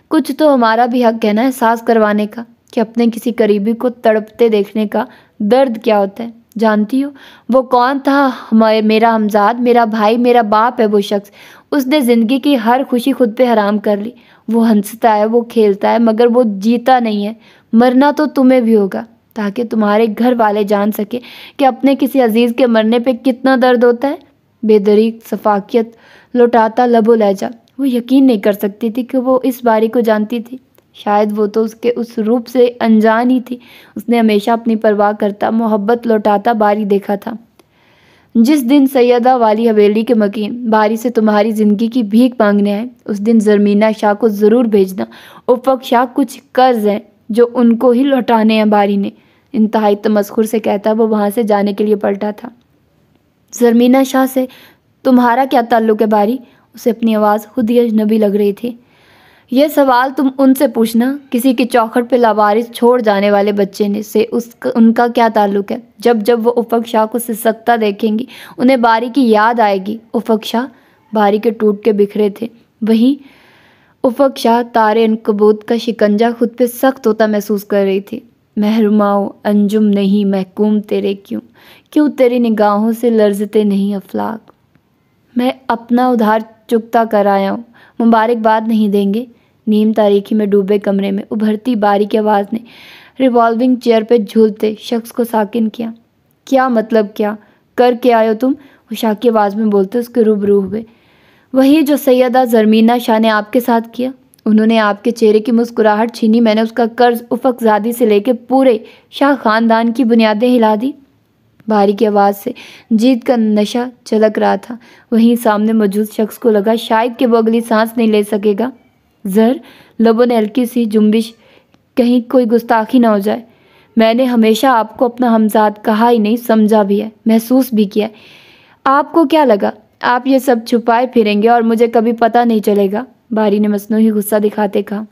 कुछ तो हमारा भी हक है सास करवाने का कि अपने किसी करीबी को तड़पते देखने का दर्द क्या होता है जानती हो वो कौन था मेरा हमजाद मेरा भाई मेरा बाप है वो शख्स उसने ज़िंदगी की हर खुशी खुद पे हराम कर ली वो हंसता है वो खेलता है मगर वो जीता नहीं है मरना तो तुम्हें भी होगा ताकि तुम्हारे घर वाले जान सके कि अपने किसी अजीज़ के मरने पे कितना दर्द होता है बेदरी शफाकियत लौटाता लबो लहजा वो यकीन नहीं कर सकती थी कि वो इस बारी को जानती थी शायद वो तो उसके उस रूप से अनजान ही थी उसने हमेशा अपनी परवाह करता मोहब्बत लौटाता बारी देखा था जिस दिन सैदा वाली हवेली के मकीन बारी से तुम्हारी ज़िंदगी की भीख मांगने आए उस दिन जरमीना शाह को ज़रूर भेजना उफक शाह कुछ कर्ज हैं जो उनको ही लौटाने हैं बारी ने इंतहाई तमस्कुर से कहता वो वहाँ से जाने के लिए पलटा था जरमीना शाह से तुम्हारा क्या ताल्लुक है बारी उसे अपनी आवाज़ खुद ही अजनबी लग रही थी यह सवाल तुम उनसे पूछना किसी की चौखट पे लावारिस छोड़ जाने वाले बच्चे ने से उसका उनका क्या ताल्लुक है जब जब वो उफक शाह को सिसकता देखेंगी उन्हें बारी की याद आएगी उफक शाह बारी के टूट के बिखरे थे वहीं उफक शाह तारे अनकबूत का शिकंजा खुद पे सख्त होता महसूस कर रही थी महरुमाओ अंजुम नहीं महकूम तेरे क्यों क्यों तेरी निगाहों से लर्जते नहीं अफलाक मैं अपना उधार चुकता कर आया हूँ मुबारकबाद नहीं देंगे नीम तारीखी में डूबे कमरे में उभरती बारी की आवाज़ ने रिवॉल्विंग चेयर पर झूलते शख्स को साकिन किया क्या मतलब क्या कर के आयो तुम उशाक की आवाज़ में बोलते उसके रूबरू हुए वही जो सैदा जरमीना शाह ने आपके साथ किया उन्होंने आपके चेहरे की मुस्कुराहट छीनी मैंने उसका कर्ज उफकजादी से लेकर पूरे शाह खानदान की बुनियादें हिला दी भारी की आवाज़ से जीत का नशा चलक रहा था वहीं सामने मौजूद शख्स को लगा शायद कि वो अगली सांस नहीं ले सकेगा ज़र ने हल्की सी जुम्बिश कहीं कोई गुस्ताखी ना हो जाए मैंने हमेशा आपको अपना हमजाद कहा ही नहीं समझा भी है महसूस भी किया है आपको क्या लगा आप ये सब छुपाए फिरेंगे और मुझे कभी पता नहीं चलेगा बारी ने मसनू ही गुस्सा दिखाते कहा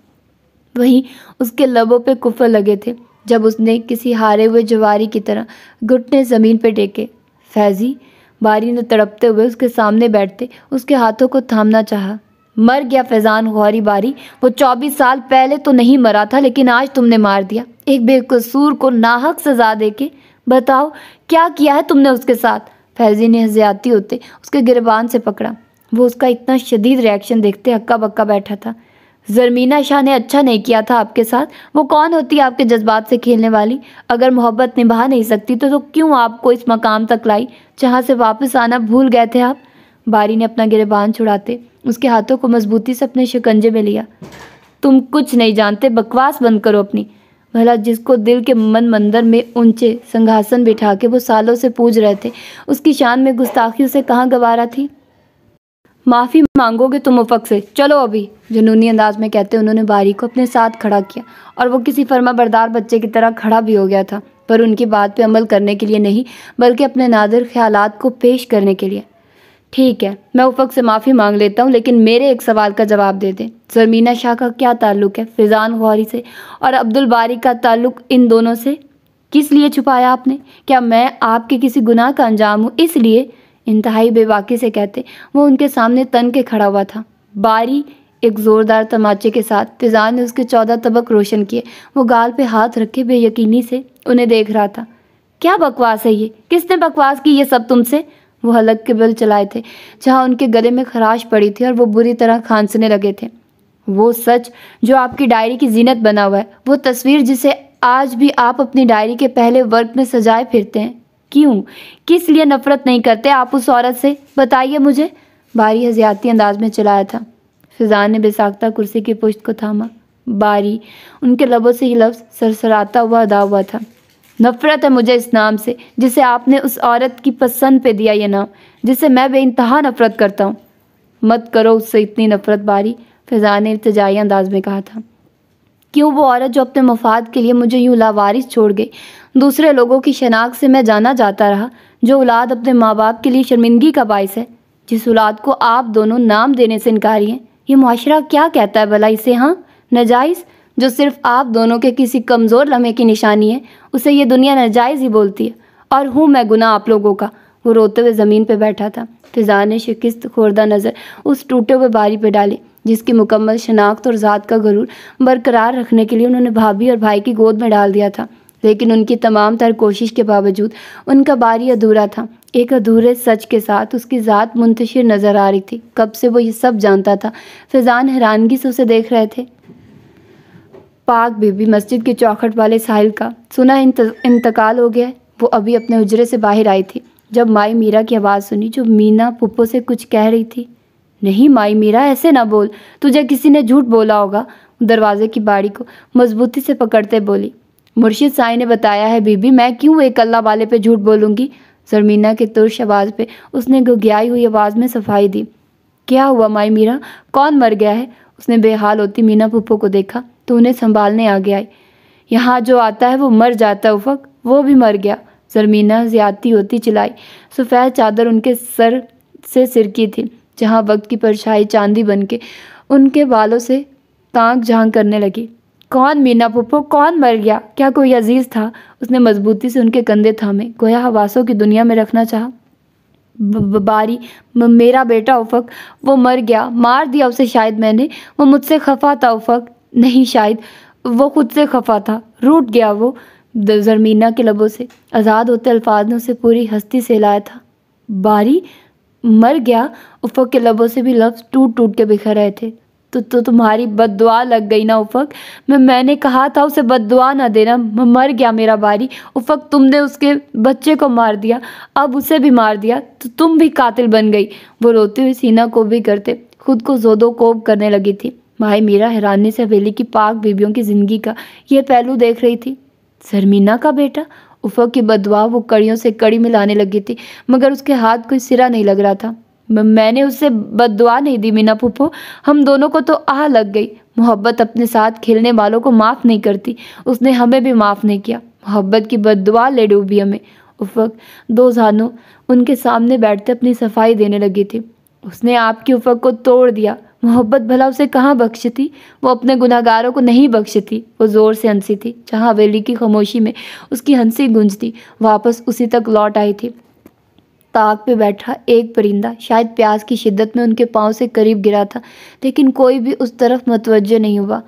वहीं उसके लबों पे कुफर लगे थे जब उसने किसी हारे हुए जवारी की तरह घुटने ज़मीन पे टेके फैज़ी बारी ने तड़पते हुए उसके सामने बैठते उसके हाथों को थामना चाहा मर गया फैज़ान गौरी बारी वो चौबीस साल पहले तो नहीं मरा था लेकिन आज तुमने मार दिया एक बेकसूर को नाहक सजा दे के बताओ क्या किया है तुमने उसके साथ फैजी ने हजियाती होते उसके गिरबान से पकड़ा वो उसका इतना शदीद रिएक्शन देखते हक्का बक्का बैठा था जरमीना शाह ने अच्छा नहीं किया था आपके साथ वो कौन होती है आपके जज्बात से खेलने वाली अगर मोहब्बत निभा नहीं सकती तो, तो क्यों आपको इस मकाम तक लाई जहाँ से वापस आना भूल गए थे आप बारी ने अपना गिरबान छुड़ाते उसके हाथों को मजबूती से अपने शिकंजे में लिया तुम कुछ नहीं जानते बकवास बंद करो अपनी भला जिसको दिल के मन मंदिर में ऊंचे संघासन बिठा के वो सालों से पूज रहे थे उसकी शान में गुस्ताखी से कहाँ गवारा थी माफ़ी मांगोगे तुम उफक से चलो अभी जुनूनी अंदाज में कहते उन्होंने बारी को अपने साथ खड़ा किया और वो किसी फर्मा बरदार बच्चे की तरह खड़ा भी हो गया था पर उनकी बात पे अमल करने के लिए नहीं बल्कि अपने नादर ख्यालात को पेश करने के लिए ठीक है मैं उफक से माफ़ी मांग लेता हूँ लेकिन मेरे एक सवाल का जवाब दे दें जरमीना शाह का क्या ताल्लुक़ है फिजान गौरी से और अब्दुल बारी का ताल्लुक़ इन दोनों से किस लिए छुपाया आपने क्या मैं आपके किसी गुनाह का अंजाम हूँ इसलिए इंतहाई बेबाकी से कहते वो उनके सामने तन के खड़ा हुआ था बारी एक ज़ोरदार तमाचे के साथ फिजान ने उसके चौदह तबक रोशन किए वो गाल पे हाथ रखे बेयकीनी से उन्हें देख रहा था क्या बकवास है ये किसने बकवास की ये सब तुमसे वो हलक के बल चलाए थे जहाँ उनके गले में खराश पड़ी थी और वो बुरी तरह खांसने लगे थे वो सच जो आपकी डायरी की जीनत बना हुआ है वो तस्वीर जिसे आज भी आप अपनी डायरी के पहले वर्क में सजाए फिरते हैं क्यों किस लिए नफरत नहीं करते आप उस औरत से बताइए मुझे बारी हजियाती अंदाज में चलाया था फिजान ने बेसाख्ता कुर्सी की पुश्त को थामा बारी उनके लबों से ये लफ्ज़ सरसराता हुआ अदा हुआ था नफ़रत है मुझे इस नाम से जिसे आपने उस औरत की पसंद पे दिया ये नाम जिसे मैं बेानतहा नफ़रत करता हूँ मत करो उससे इतनी नफ़रत बारी फ़िज़ा ने इतजाई अंदाज में कहा था क्यों वो औरत जो अपने मफाद के लिए मुझे यूँ लावारिस छोड़ गई दूसरे लोगों की शनाख्त से मैं जाना जाता रहा जो औलाद अपने माँ बाप के लिए शर्मिंदगी का बायस है जिस औलाद को आप दोनों नाम देने से इनकारी हैं ये माशरा क्या कहता है भला इसे हाँ नजायज़ जो सिर्फ आप दोनों के किसी कमज़ोर लम्हे की निशानी है उसे ये दुनिया नाजायज़ ही बोलती है और हूँ मैं गुना आप लोगों का वो रोते हुए ज़मीन पर बैठा था फिजा ने शिकस्त खोरदा नज़र उस टूटे हुए बारी पर डाली जिसकी मुकम्मल शनाख्त और ज़ात का गरूर बरकरार रखने के लिए उन्होंने भाभी और भाई की गोद में डाल दिया था लेकिन उनकी तमाम तर कोशिश के बावजूद उनका बारी अधूरा था एक अधूरे सच के साथ उसकी ज़ात मुंतशिर नज़र आ रही थी कब से वो ये सब जानता था फिजान हैरानगी से उसे देख रहे थे पाक बीबी मस्जिद के चौखट वाले साहिल का सुना इंतकाल हो गया वो अभी अपने उजरे से बाहर आई थी जब माई मीरा की आवाज़ सुनी जो मीना पुप्पो से कुछ कह रही थी नहीं माई मीरा ऐसे ना बोल तुझे किसी ने झूठ बोला होगा दरवाजे की बाड़ी को मजबूती से पकड़ते बोली मुर्शिद साई ने बताया है बीबी मैं क्यों एक अल्लाह वाले पे झूठ बोलूँगी जरमीना के तुर्श आवाज़ पे उसने गुगियाई हुई आवाज़ में सफाई दी क्या हुआ माई मीरा कौन मर गया है उसने बेहाल होती मीना पुप्पो को देखा तो उन्हें संभालने आगे आई यहाँ जो आता है वो मर जाता है उफक वो भी मर गया जरमीना ज्यादती होती चिलई सफ़ेद चादर उनके सर से सिर की थी जहाँ वक्त की परछाई चांदी बन के उनके बालों से तांक झांक करने लगी कौन मीना पुप्पो कौन मर गया क्या कोई अजीज़ था उसने मजबूती से उनके कंधे थामे गोया हवासों की दुनिया में रखना चाहा बारी मेरा बेटा उफक वो मर गया मार दिया उसे शायद मैंने वो मुझसे खफा था उफक नहीं शायद वो खुद से खफा था रूट गया वो जरमीना के लबों से आज़ाद होते अल्फाज ने उसे पूरी हस्ती से लाया था बारी मर गया उफक के लबों से भी लफ्ज़ टूट टूट के बिखर रहे थे तो तो तुम्हारी बददुआ लग गई ना उफक मैं मैंने कहा था उसे बददुआ ना देना मर गया मेरा बारी उफक तुमने उसके बच्चे को मार दिया अब उसे भी मार दिया तो तुम भी कातिल बन गई वो रोते हुए सीना को भी करते खुद को जोदो कोब करने लगी थी भाई मीरा हैरानी से हवेली की पाक बीबियों की ज़िंदगी का यह पहलू देख रही थी शर्मीना का बेटा उफक की बदवा वो कड़ियों से कड़ी मिलाने लगी थी मगर उसके हाथ कोई सिरा नहीं लग रहा था मैंने उससे बदवा नहीं दी मीना पुप्पो हम दोनों को तो आह लग गई मोहब्बत अपने साथ खेलने वालों को माफ़ नहीं करती उसने हमें भी माफ़ नहीं किया मोहब्बत की बदवा ले डूबी हमें उफक दो जानों उनके सामने बैठते अपनी सफाई देने लगी थी उसने आपकी उफक को तोड़ दिया मोहब्बत भला उसे कहाँ बख्शती वो अपने गुनागारों को नहीं बख्शती वो ज़ोर से हंसी थी जहाँ हवेली की खामोशी में उसकी हंसी गूंजती वापस उसी तक लौट आई थी ताक पे बैठा एक परिंदा शायद प्यास की शिद्दत में उनके पाँव से करीब गिरा था लेकिन कोई भी उस तरफ मतवजह नहीं हुआ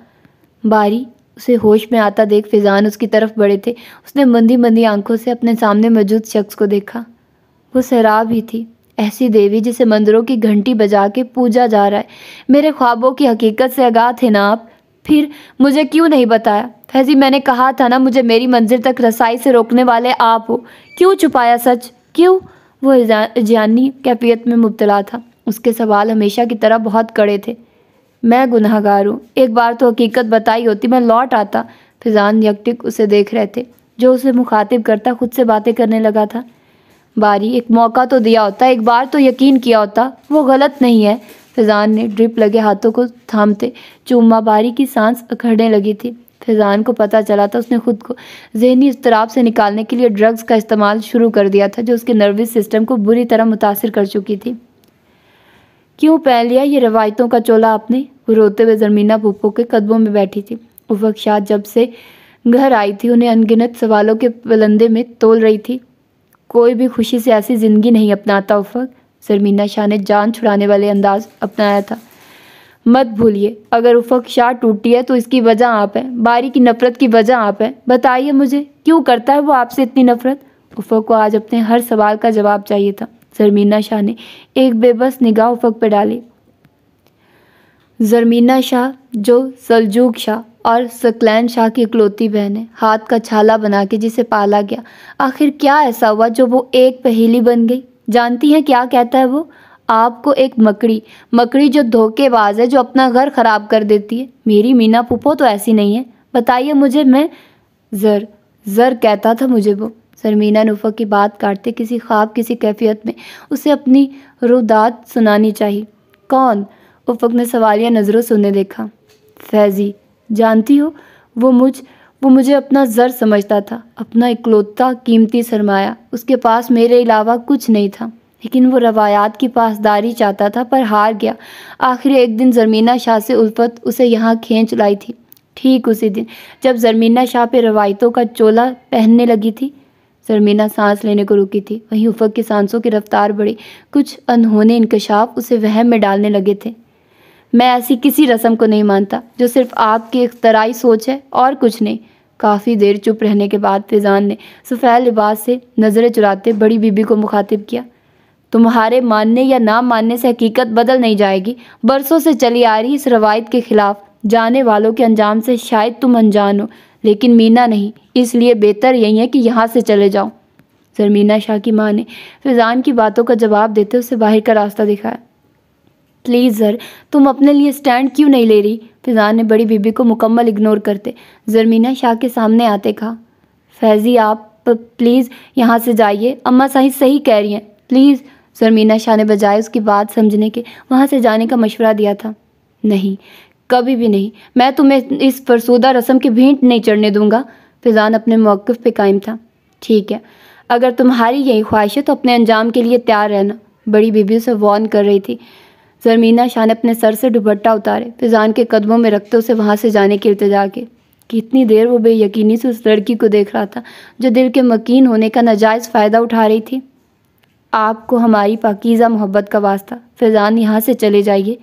बारी उसे होश में आता देख फिजान उसकी तरफ बढ़े थे उसने मंदी मंदी आंखों से अपने सामने मौजूद शख्स को देखा वो सैराब ही थी ऐसी देवी जिसे मंदिरों की घंटी बजा के पूजा जा रहा है मेरे ख्वाबों की हकीकत से आगाह थे ना आप फिर मुझे क्यों नहीं बताया फैजी मैंने कहा था ना मुझे मेरी मंजिल तक रसाई से रोकने वाले आप हो क्यों छुपाया सच क्यों वो जानी कैफियत में मुबतला था उसके सवाल हमेशा की तरह बहुत कड़े थे मैं गुनाहगार हूँ एक बार तो हकीकत बताई होती मैं लौट आता फिजान यकटिक उसे देख रहे थे जो उसे मुखातिब करता खुद से बातें करने लगा था बारी एक मौका तो दिया होता एक बार तो यकीन किया होता वो गलत नहीं है फैज़ान ने ड्रिप लगे हाथों को थामते चूमा बारी की सांस अखड़ने लगी थी फैज़ान को पता चला था उसने खुद को जहनी इसतराब से निकालने के लिए ड्रग्स का इस्तेमाल शुरू कर दिया था जो उसके नर्वस सिस्टम को बुरी तरह मुतासर कर चुकी थी क्यों पहन लिया ये रवायतों का चोला आपने वो रोते हुए जमीना पुप्पो के कदमों में बैठी थी उफक शाह जब से घर आई थी उन्हें अनगिनत सवालों के बुलंदे में तोल रही थी कोई भी खुशी से ऐसी ज़िंदगी नहीं अपनाता उफक सरमीना शाह ने जान छुड़ाने वाले अंदाज अपनाया था मत भूलिए अगर उफक शाह टूटी है तो इसकी वजह आप हैं बारी की नफ़रत की वजह आप हैं बताइए मुझे क्यों करता है वो आपसे इतनी नफ़रत उफक को आज अपने हर सवाल का जवाब चाहिए था जरमीना शाह ने एक बेबस निगाह उफक पर डाली जरमीना शाह जो सलजूक शाह और सकलैन शाह की इकलौती बहन है हाथ का छाला बना के जिसे पाला गया आखिर क्या ऐसा हुआ जो वो एक पहेली बन गई जानती हैं क्या कहता है वो आपको एक मकड़ी मकड़ी जो धोखेबाज है जो अपना घर ख़राब कर देती है मेरी मीना पुपो तो ऐसी नहीं है बताइए मुझे मैं ज़र ज़र कहता था मुझे वो सरमीना नुफा की बात काटते किसी ख्वाब किसी कैफियत में उसे अपनी रुदात सुनानी चाहिए कौन उफक ने सवालिया नज़रों सुनने देखा फैज़ी जानती हो वो मुझ वो मुझे अपना ज़र समझता था अपना इकलौता कीमती सरमाया उसके पास मेरे अलावा कुछ नहीं था लेकिन वो रवायात की पासदारी चाहता था पर हार गया आखिर एक दिन ज़रमीना शाह से उल्फत उसे यहाँ खींच लाई थी ठीक उसी दिन जब ज़रमीना शाह पे रवायतों का चोला पहनने लगी थी जरमीना सांस लेने को रुकी थी वहीं उफक की सांसों की रफ्तार बढ़ी कुछ अनहोने इंकशाफ उसे वहम में डालने लगे थे मैं ऐसी किसी रस्म को नहीं मानता जो सिर्फ आपकी इख्तराई सोच है और कुछ नहीं काफ़ी देर चुप रहने के बाद फिजान ने सफ़ेद लिबास से नज़रें चुराते बड़ी बीबी को मुखातिब किया तुम्हारे मानने या ना मानने से हकीकत बदल नहीं जाएगी बरसों से चली आ रही इस रवायत के ख़िलाफ़ जाने वालों के अंजाम से शायद तुम अनजान हो लेकिन मीना नहीं इसलिए बेहतर यही है कि यहाँ से चले जाओ सर मीना शाह की माँ ने फिजान की बातों का जवाब देते उसे बाहर का रास्ता दिखाया प्लीज़ सर तुम अपने लिए स्टैंड क्यों नहीं ले रही फिजान ने बड़ी बीबी को मुकम्मल इग्नोर करते जरमीना शाह के सामने आते कहा फैज़ी आप प्लीज़ यहाँ से जाइए अम्मा साहिब सही कह रही हैं प्लीज़ जरमीना शाह ने बजाय उसकी बात समझने के वहाँ से जाने का मशवरा दिया था नहीं कभी भी नहीं मैं तुम्हें इस फरसूदा रस्म की भेंट नहीं चढ़ने दूंगा फिजान अपने मौक़ पे कायम था ठीक है अगर तुम्हारी यही ख्वाहिश है तो अपने अंजाम के लिए तैयार रहना बड़ी बीबी उसे वॉर्न कर रही थी जरमीना शाह ने अपने सर से दुपट्टा उतारे फिजान के कदमों में रखते उसे वहाँ से जाने की इल्तजा की कितनी देर वो बेयकीनी से उस लड़की को देख रहा था जो दिल के मकीन होने का नाजायज़ फ़ायदा उठा रही थी आपको हमारी पाकिज़ा मोहब्बत का वास्ता फिजान यहाँ से चले जाइए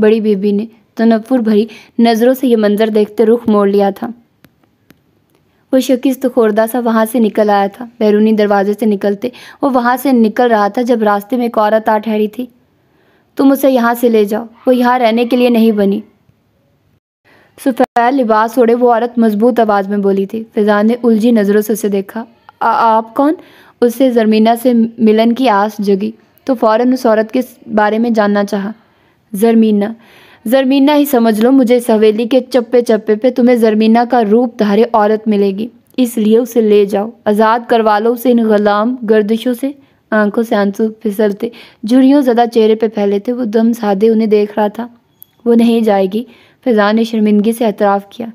बड़ी बीबी ने तनफुर भरी नज़रों से ये मंज़र देखते रुख मोड़ लिया था वो शकिस्त खोरदा सा वहाँ से निकल आया था बैरूनी दरवाजे से निकलते वो वहाँ से निकल रहा था जब रास्ते में एक औरत आ ठहरी थी तुम उसे यहाँ से ले जाओ वो यहाँ रहने के लिए नहीं बनी सफेद लिबास ओढ़े वो औरत मजबूत आवाज़ में बोली थी फिजान ने उलझी नज़रों से उसे देखा आ, आप कौन उससे ज़रमीना से मिलन की आस जगी तो फ़ौर उस औरत के बारे में जानना चाहा ज़रमीना ज़रमीना ही समझ लो मुझे इस हवेली के चप्पे चप्पे पे तुम्हें ज़रमीना का रूप धारे औरत मिलेगी इसलिए उसे ले जाओ आज़ाद करवा लो उसे इन गुलाम गर्दिशों से आंखों से आंसू फिसलते झुरियों ज़्यादा चेहरे पर फैले थे वो दम साधे उन्हें देख रहा था वो नहीं जाएगी फिजा ने शर्मिंदगी से एतराफ़ किया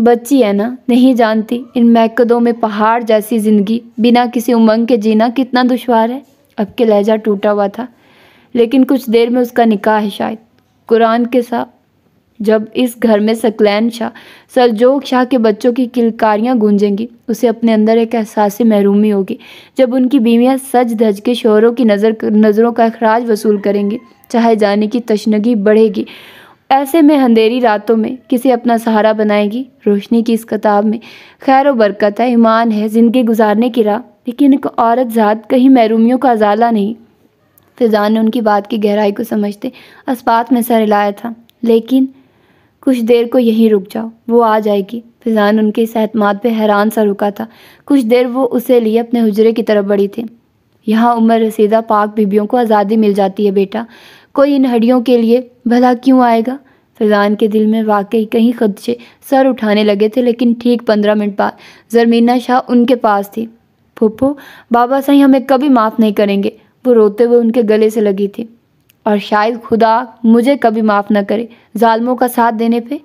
बच्ची है ना नहीं जानती इन मैकदों में पहाड़ जैसी ज़िंदगी बिना किसी उमंग के जीना कितना दुशवार है अब के लहजा टूटा हुआ था लेकिन कुछ देर में उसका निकाह है शायद कुरान के साथ जब इस घर में सकलैन शाह सरजोग शाह के बच्चों की किलकारियाँ गूंजेंगी उसे अपने अंदर एक एहसास महरूमी होगी जब उनकी बीवियाँ सज धज के शोरों की नज़र नज़रों का अखराज वसूल करेंगी चाहे जाने की तशनगी बढ़ेगी ऐसे में अंधेरी रातों में किसे अपना सहारा बनाएगी रोशनी की इस किताब में खैर व बरकत है ईमान है ज़िंदगी गुजारने की राह लेकिन एक औरत ज़ात कहीं महरूमियों का अजाला नहीं फिजान ने उनकी बात की गहराई को समझते इस्पात में सर हिलाया था लेकिन कुछ देर को यहीं रुक जाओ वो आ जाएगी फिजान उनके इस अहतमाद पर हैरान सा रुका था कुछ देर वो उसे लिए अपने हुजरे की तरफ बढ़ी थी यहाँ उम्र रसीदा पाक बीबियों को आज़ादी मिल जाती है बेटा कोई इन हड्डियों के लिए भला क्यों आएगा फिजान के दिल में वाकई कहीं खदशे सर उठाने लगे थे लेकिन ठीक पंद्रह मिनट बाद जरमीना शाह उनके पास थी फूफो बाबा साई हमें कभी माफ़ नहीं करेंगे वो रोते हुए उनके गले से लगी थी और शायद खुदा मुझे कभी माफ़ न करे जालमों का साथ देने पे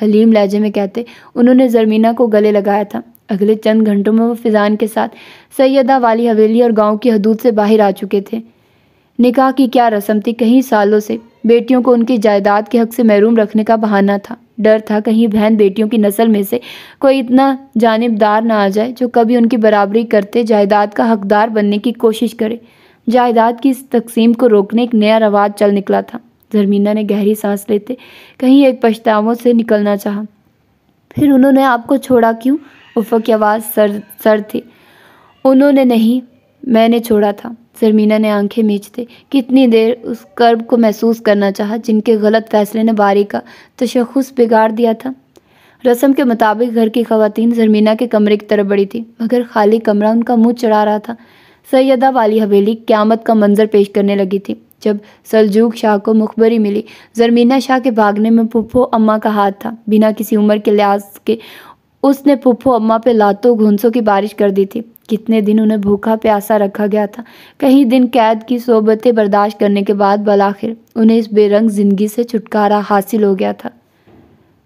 हलीम लहजे में कहते उन्होंने जरमीना को गले लगाया था अगले चंद घंटों में वो फिजान के साथ सैदा वाली हवेली और गांव की हदूद से बाहर आ चुके थे निकाह की क्या रस्म थी कहीं सालों से बेटियों को उनकी जायदाद के हक से महरूम रखने का बहाना था डर था कहीं बहन बेटियों की नस्ल में से कोई इतना जानबदार ना आ जाए जो कभी उनकी बराबरी करते जायदाद का हकदार बनने की कोशिश करे जायदाद की इस तकसीम को रोकने एक नया रवाज चल निकला था जरमीना ने गहरी सांस लेते कहीं एक पछतावों से निकलना चाहा फिर उन्होंने आपको छोड़ा क्यों उफ़ा की आवाज़ सर सर थी उन्होंने नहीं मैंने छोड़ा था जरमीना ने आंखें मीचते कितनी देर उस कर्ब को महसूस करना चाहा जिनके गलत फैसले ने बारी का तशखस बिगाड़ दिया था रस्म के मुताबिक घर की खातन जरमीना के कमरे की तरफ बड़ी थी मगर खाली कमरा उनका मुँह चढ़ा रहा था सैदा वाली हवेली क्यामत का मंजर पेश करने लगी थी जब सलजूक शाह को मुखबरी मिली जरमीना शाह के भागने में पुप्पो अम्मा का हाथ था बिना किसी उम्र के लिहाज के उसने पुप्पो अम्मा पे लातों घुंसों की बारिश कर दी थी कितने दिन उन्हें भूखा प्यासा रखा गया था कहीं दिन कैद की सोबतें बर्दाश्त करने के बाद बलाखिर उन्हें इस बेरंग जिंदगी से छुटकारा हासिल हो गया था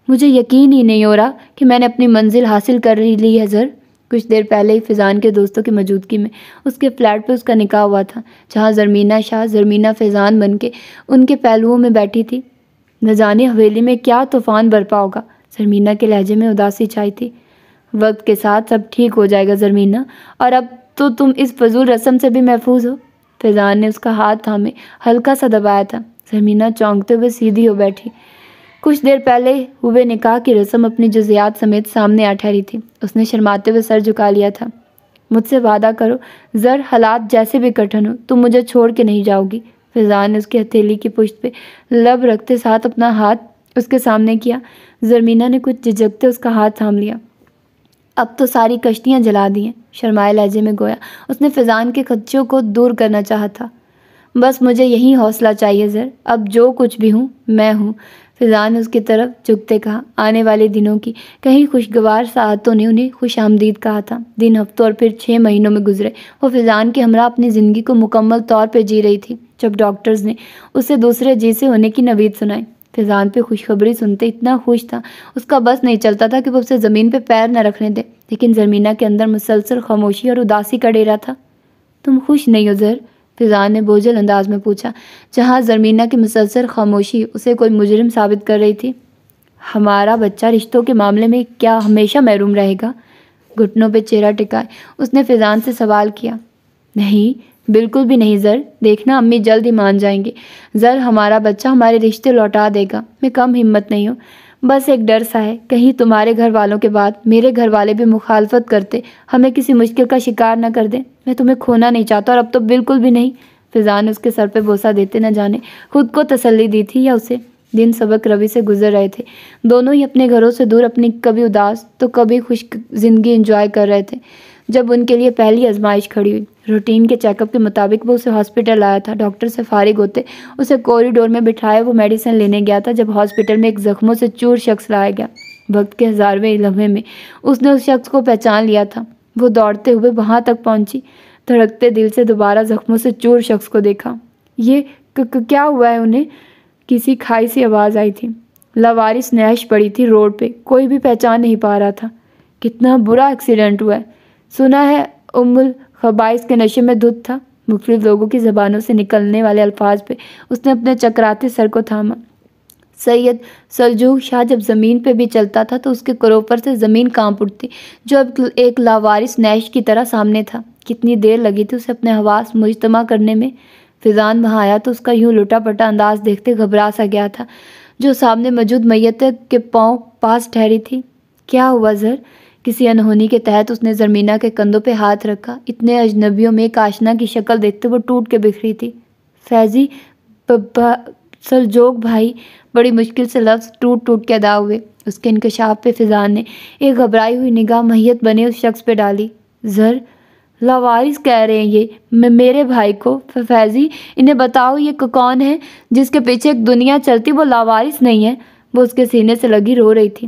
मुझे यकीन ही नहीं हो रहा कि मैंने अपनी मंजिल हासिल कर ली है जर कुछ देर पहले ही फ़िज़ान के दोस्तों की मौजूदगी में उसके फ्लैट पर उसका निकाह हुआ था जहाँ ज़रमीना शाह ज़रमीना फ़िज़ान बन के उनके पहलुओं में बैठी थी न जाने हवेली में क्या तूफ़ान बरपा होगा ज़रमीना के लहजे में उदासी छाई थी वक्त के साथ सब ठीक हो जाएगा ज़रमीना और अब तो तुम इस फजूल रस्म से भी महफूज हो फैज़ान ने उसका हाथ थामे हल्का सा दबाया था ज़रमीना चौंकते हुए सीधी हो बैठी कुछ देर पहले हुए ने कहा कि रसम अपनी जजियात समेत सामने आ ठहरी थी उसने शर्माते हुए सर झुका लिया था मुझसे वादा करो ज़र हालात जैसे भी कठिन हो तुम मुझे छोड़ के नहीं जाओगी फिजान ने उसकी हथेली की पुश्त पे लब रखते साथ अपना हाथ उसके सामने किया जरमीना ने कुछ झिझकते उसका हाथ थाम लिया अब तो सारी कश्तियाँ जला दी हैं शर्माए लहजे में गोया उसने फिजान के खच्चों को दूर करना चाहा था बस मुझे यही हौसला चाहिए ज़र अब जो कुछ भी हूँ मैं हूँ फिजान ने उसकी तरफ झुकते कहा आने वाले दिनों की कहीं खुशगवार साहतों ने उन्हें खुश आमदीद कहा था दिन हफ्तों और फिर छः महीनों में गुजरे वो फिजान के हमरा अपनी ज़िंदगी को मुकम्मल तौर पर जी रही थी जब डॉक्टर्स ने उसे दूसरे जैसे होने की नवीद सुनाई फिजान पे खुशखबरी सुनते इतना खुश था उसका बस नहीं चलता था कि वो उसे ज़मीन पे पैर न रखने दे लेकिन ज़मीना के अंदर मुसलसल खामोशी और उदासी का डेरा था तुम खुश नहीं हो जर फिजान ने बोझल अंदाज में पूछा जहाँ जरमीना की मुसलसल खामोशी उसे कोई मुजरम साबित कर रही थी हमारा बच्चा रिश्तों के मामले में क्या हमेशा महरूम रहेगा घुटनों पर चेहरा टिकाए उसने फिजान से सवाल किया नहीं बिल्कुल भी नहीं ज़र देखना अम्मी जल्द ही मान जाएंगे ज़र हमारा बच्चा हमारे रिश्ते लौटा देगा मैं कम हिम्मत नहीं हूँ बस एक डर सा है कहीं तुम्हारे घर वालों के बाद मेरे घर वाले भी मुखालफत करते हमें किसी मुश्किल का शिकार न कर दें मैं तुम्हें खोना नहीं चाहता और अब तो बिल्कुल भी नहीं फिजा ने उसके सर पर बोसा देते न जाने खुद को तसल्ली दी थी या उसे दिन सबक रवि से गुजर रहे थे दोनों ही अपने घरों से दूर अपनी कभी उदास तो कभी खुश जिंदगी इंजॉय कर रहे थे जब उनके लिए पहली आजमाइश खड़ी हुई रूटीन के चेकअप के मुताबिक वो उसे हॉस्पिटल आया था डॉक्टर से फारिग होते उसे कॉरिडोर में बिठाया वो मेडिसिन लेने गया था जब हॉस्पिटल में एक जख्मों से चूर शख्स लाया गया वक्त के हजारवें लम्हे में उसने उस शख्स को पहचान लिया था वो दौड़ते हुए वहाँ तक पहुँची धड़कते दिल से दोबारा जख्मों से चूर शख्स को देखा ये क्या हुआ है उन्हें किसी खाई सी आवाज़ आई थी लवारिस नहश पड़ी थी रोड पे कोई भी पहचान नहीं पा रहा था कितना बुरा एक्सीडेंट हुआ है सुना है उमुल खबाइस के नशे में धुत था मुख्तु लोगों की ज़बानों से निकलने वाले अल्फाज पे उसने अपने चकराते सर को थामा सैयद सलजूक शाह जब ज़मीन पर भी चलता था तो उसके करोपर से ज़मीन कांप उठती जो अब एक लावारिस नैश की तरह सामने था कितनी देर लगी थी उसे अपने हवास मुजतमा करने में फिजान वहाँ आया तो उसका यूँ लुटा पटा अंदाज देखते घबरा सा गया था जो सामने मौजूद मैत के पाँव पास ठहरी थी क्या हुआ जर किसी अनहोनी के तहत उसने जरमीना के कंधों पे हाथ रखा इतने अजनबियों में काशना की शक्ल देखते वो टूट के बिखरी थी फैजी सरजोग भाई बड़ी मुश्किल से लफ्ज़ टूट टूट के अदा हुए उसके इनकशाफ पे फिजान ने एक घबराई हुई निगाह महियत बने उस शख्स पे डाली ज़र लवारिस कह रहे हैं ये मैं मेरे भाई को फैजी इन्हें बताओ ये कौन है जिसके पीछे एक दुनिया चलती वो लावारिस नहीं है वो उसके सीने से लगी रो रही थी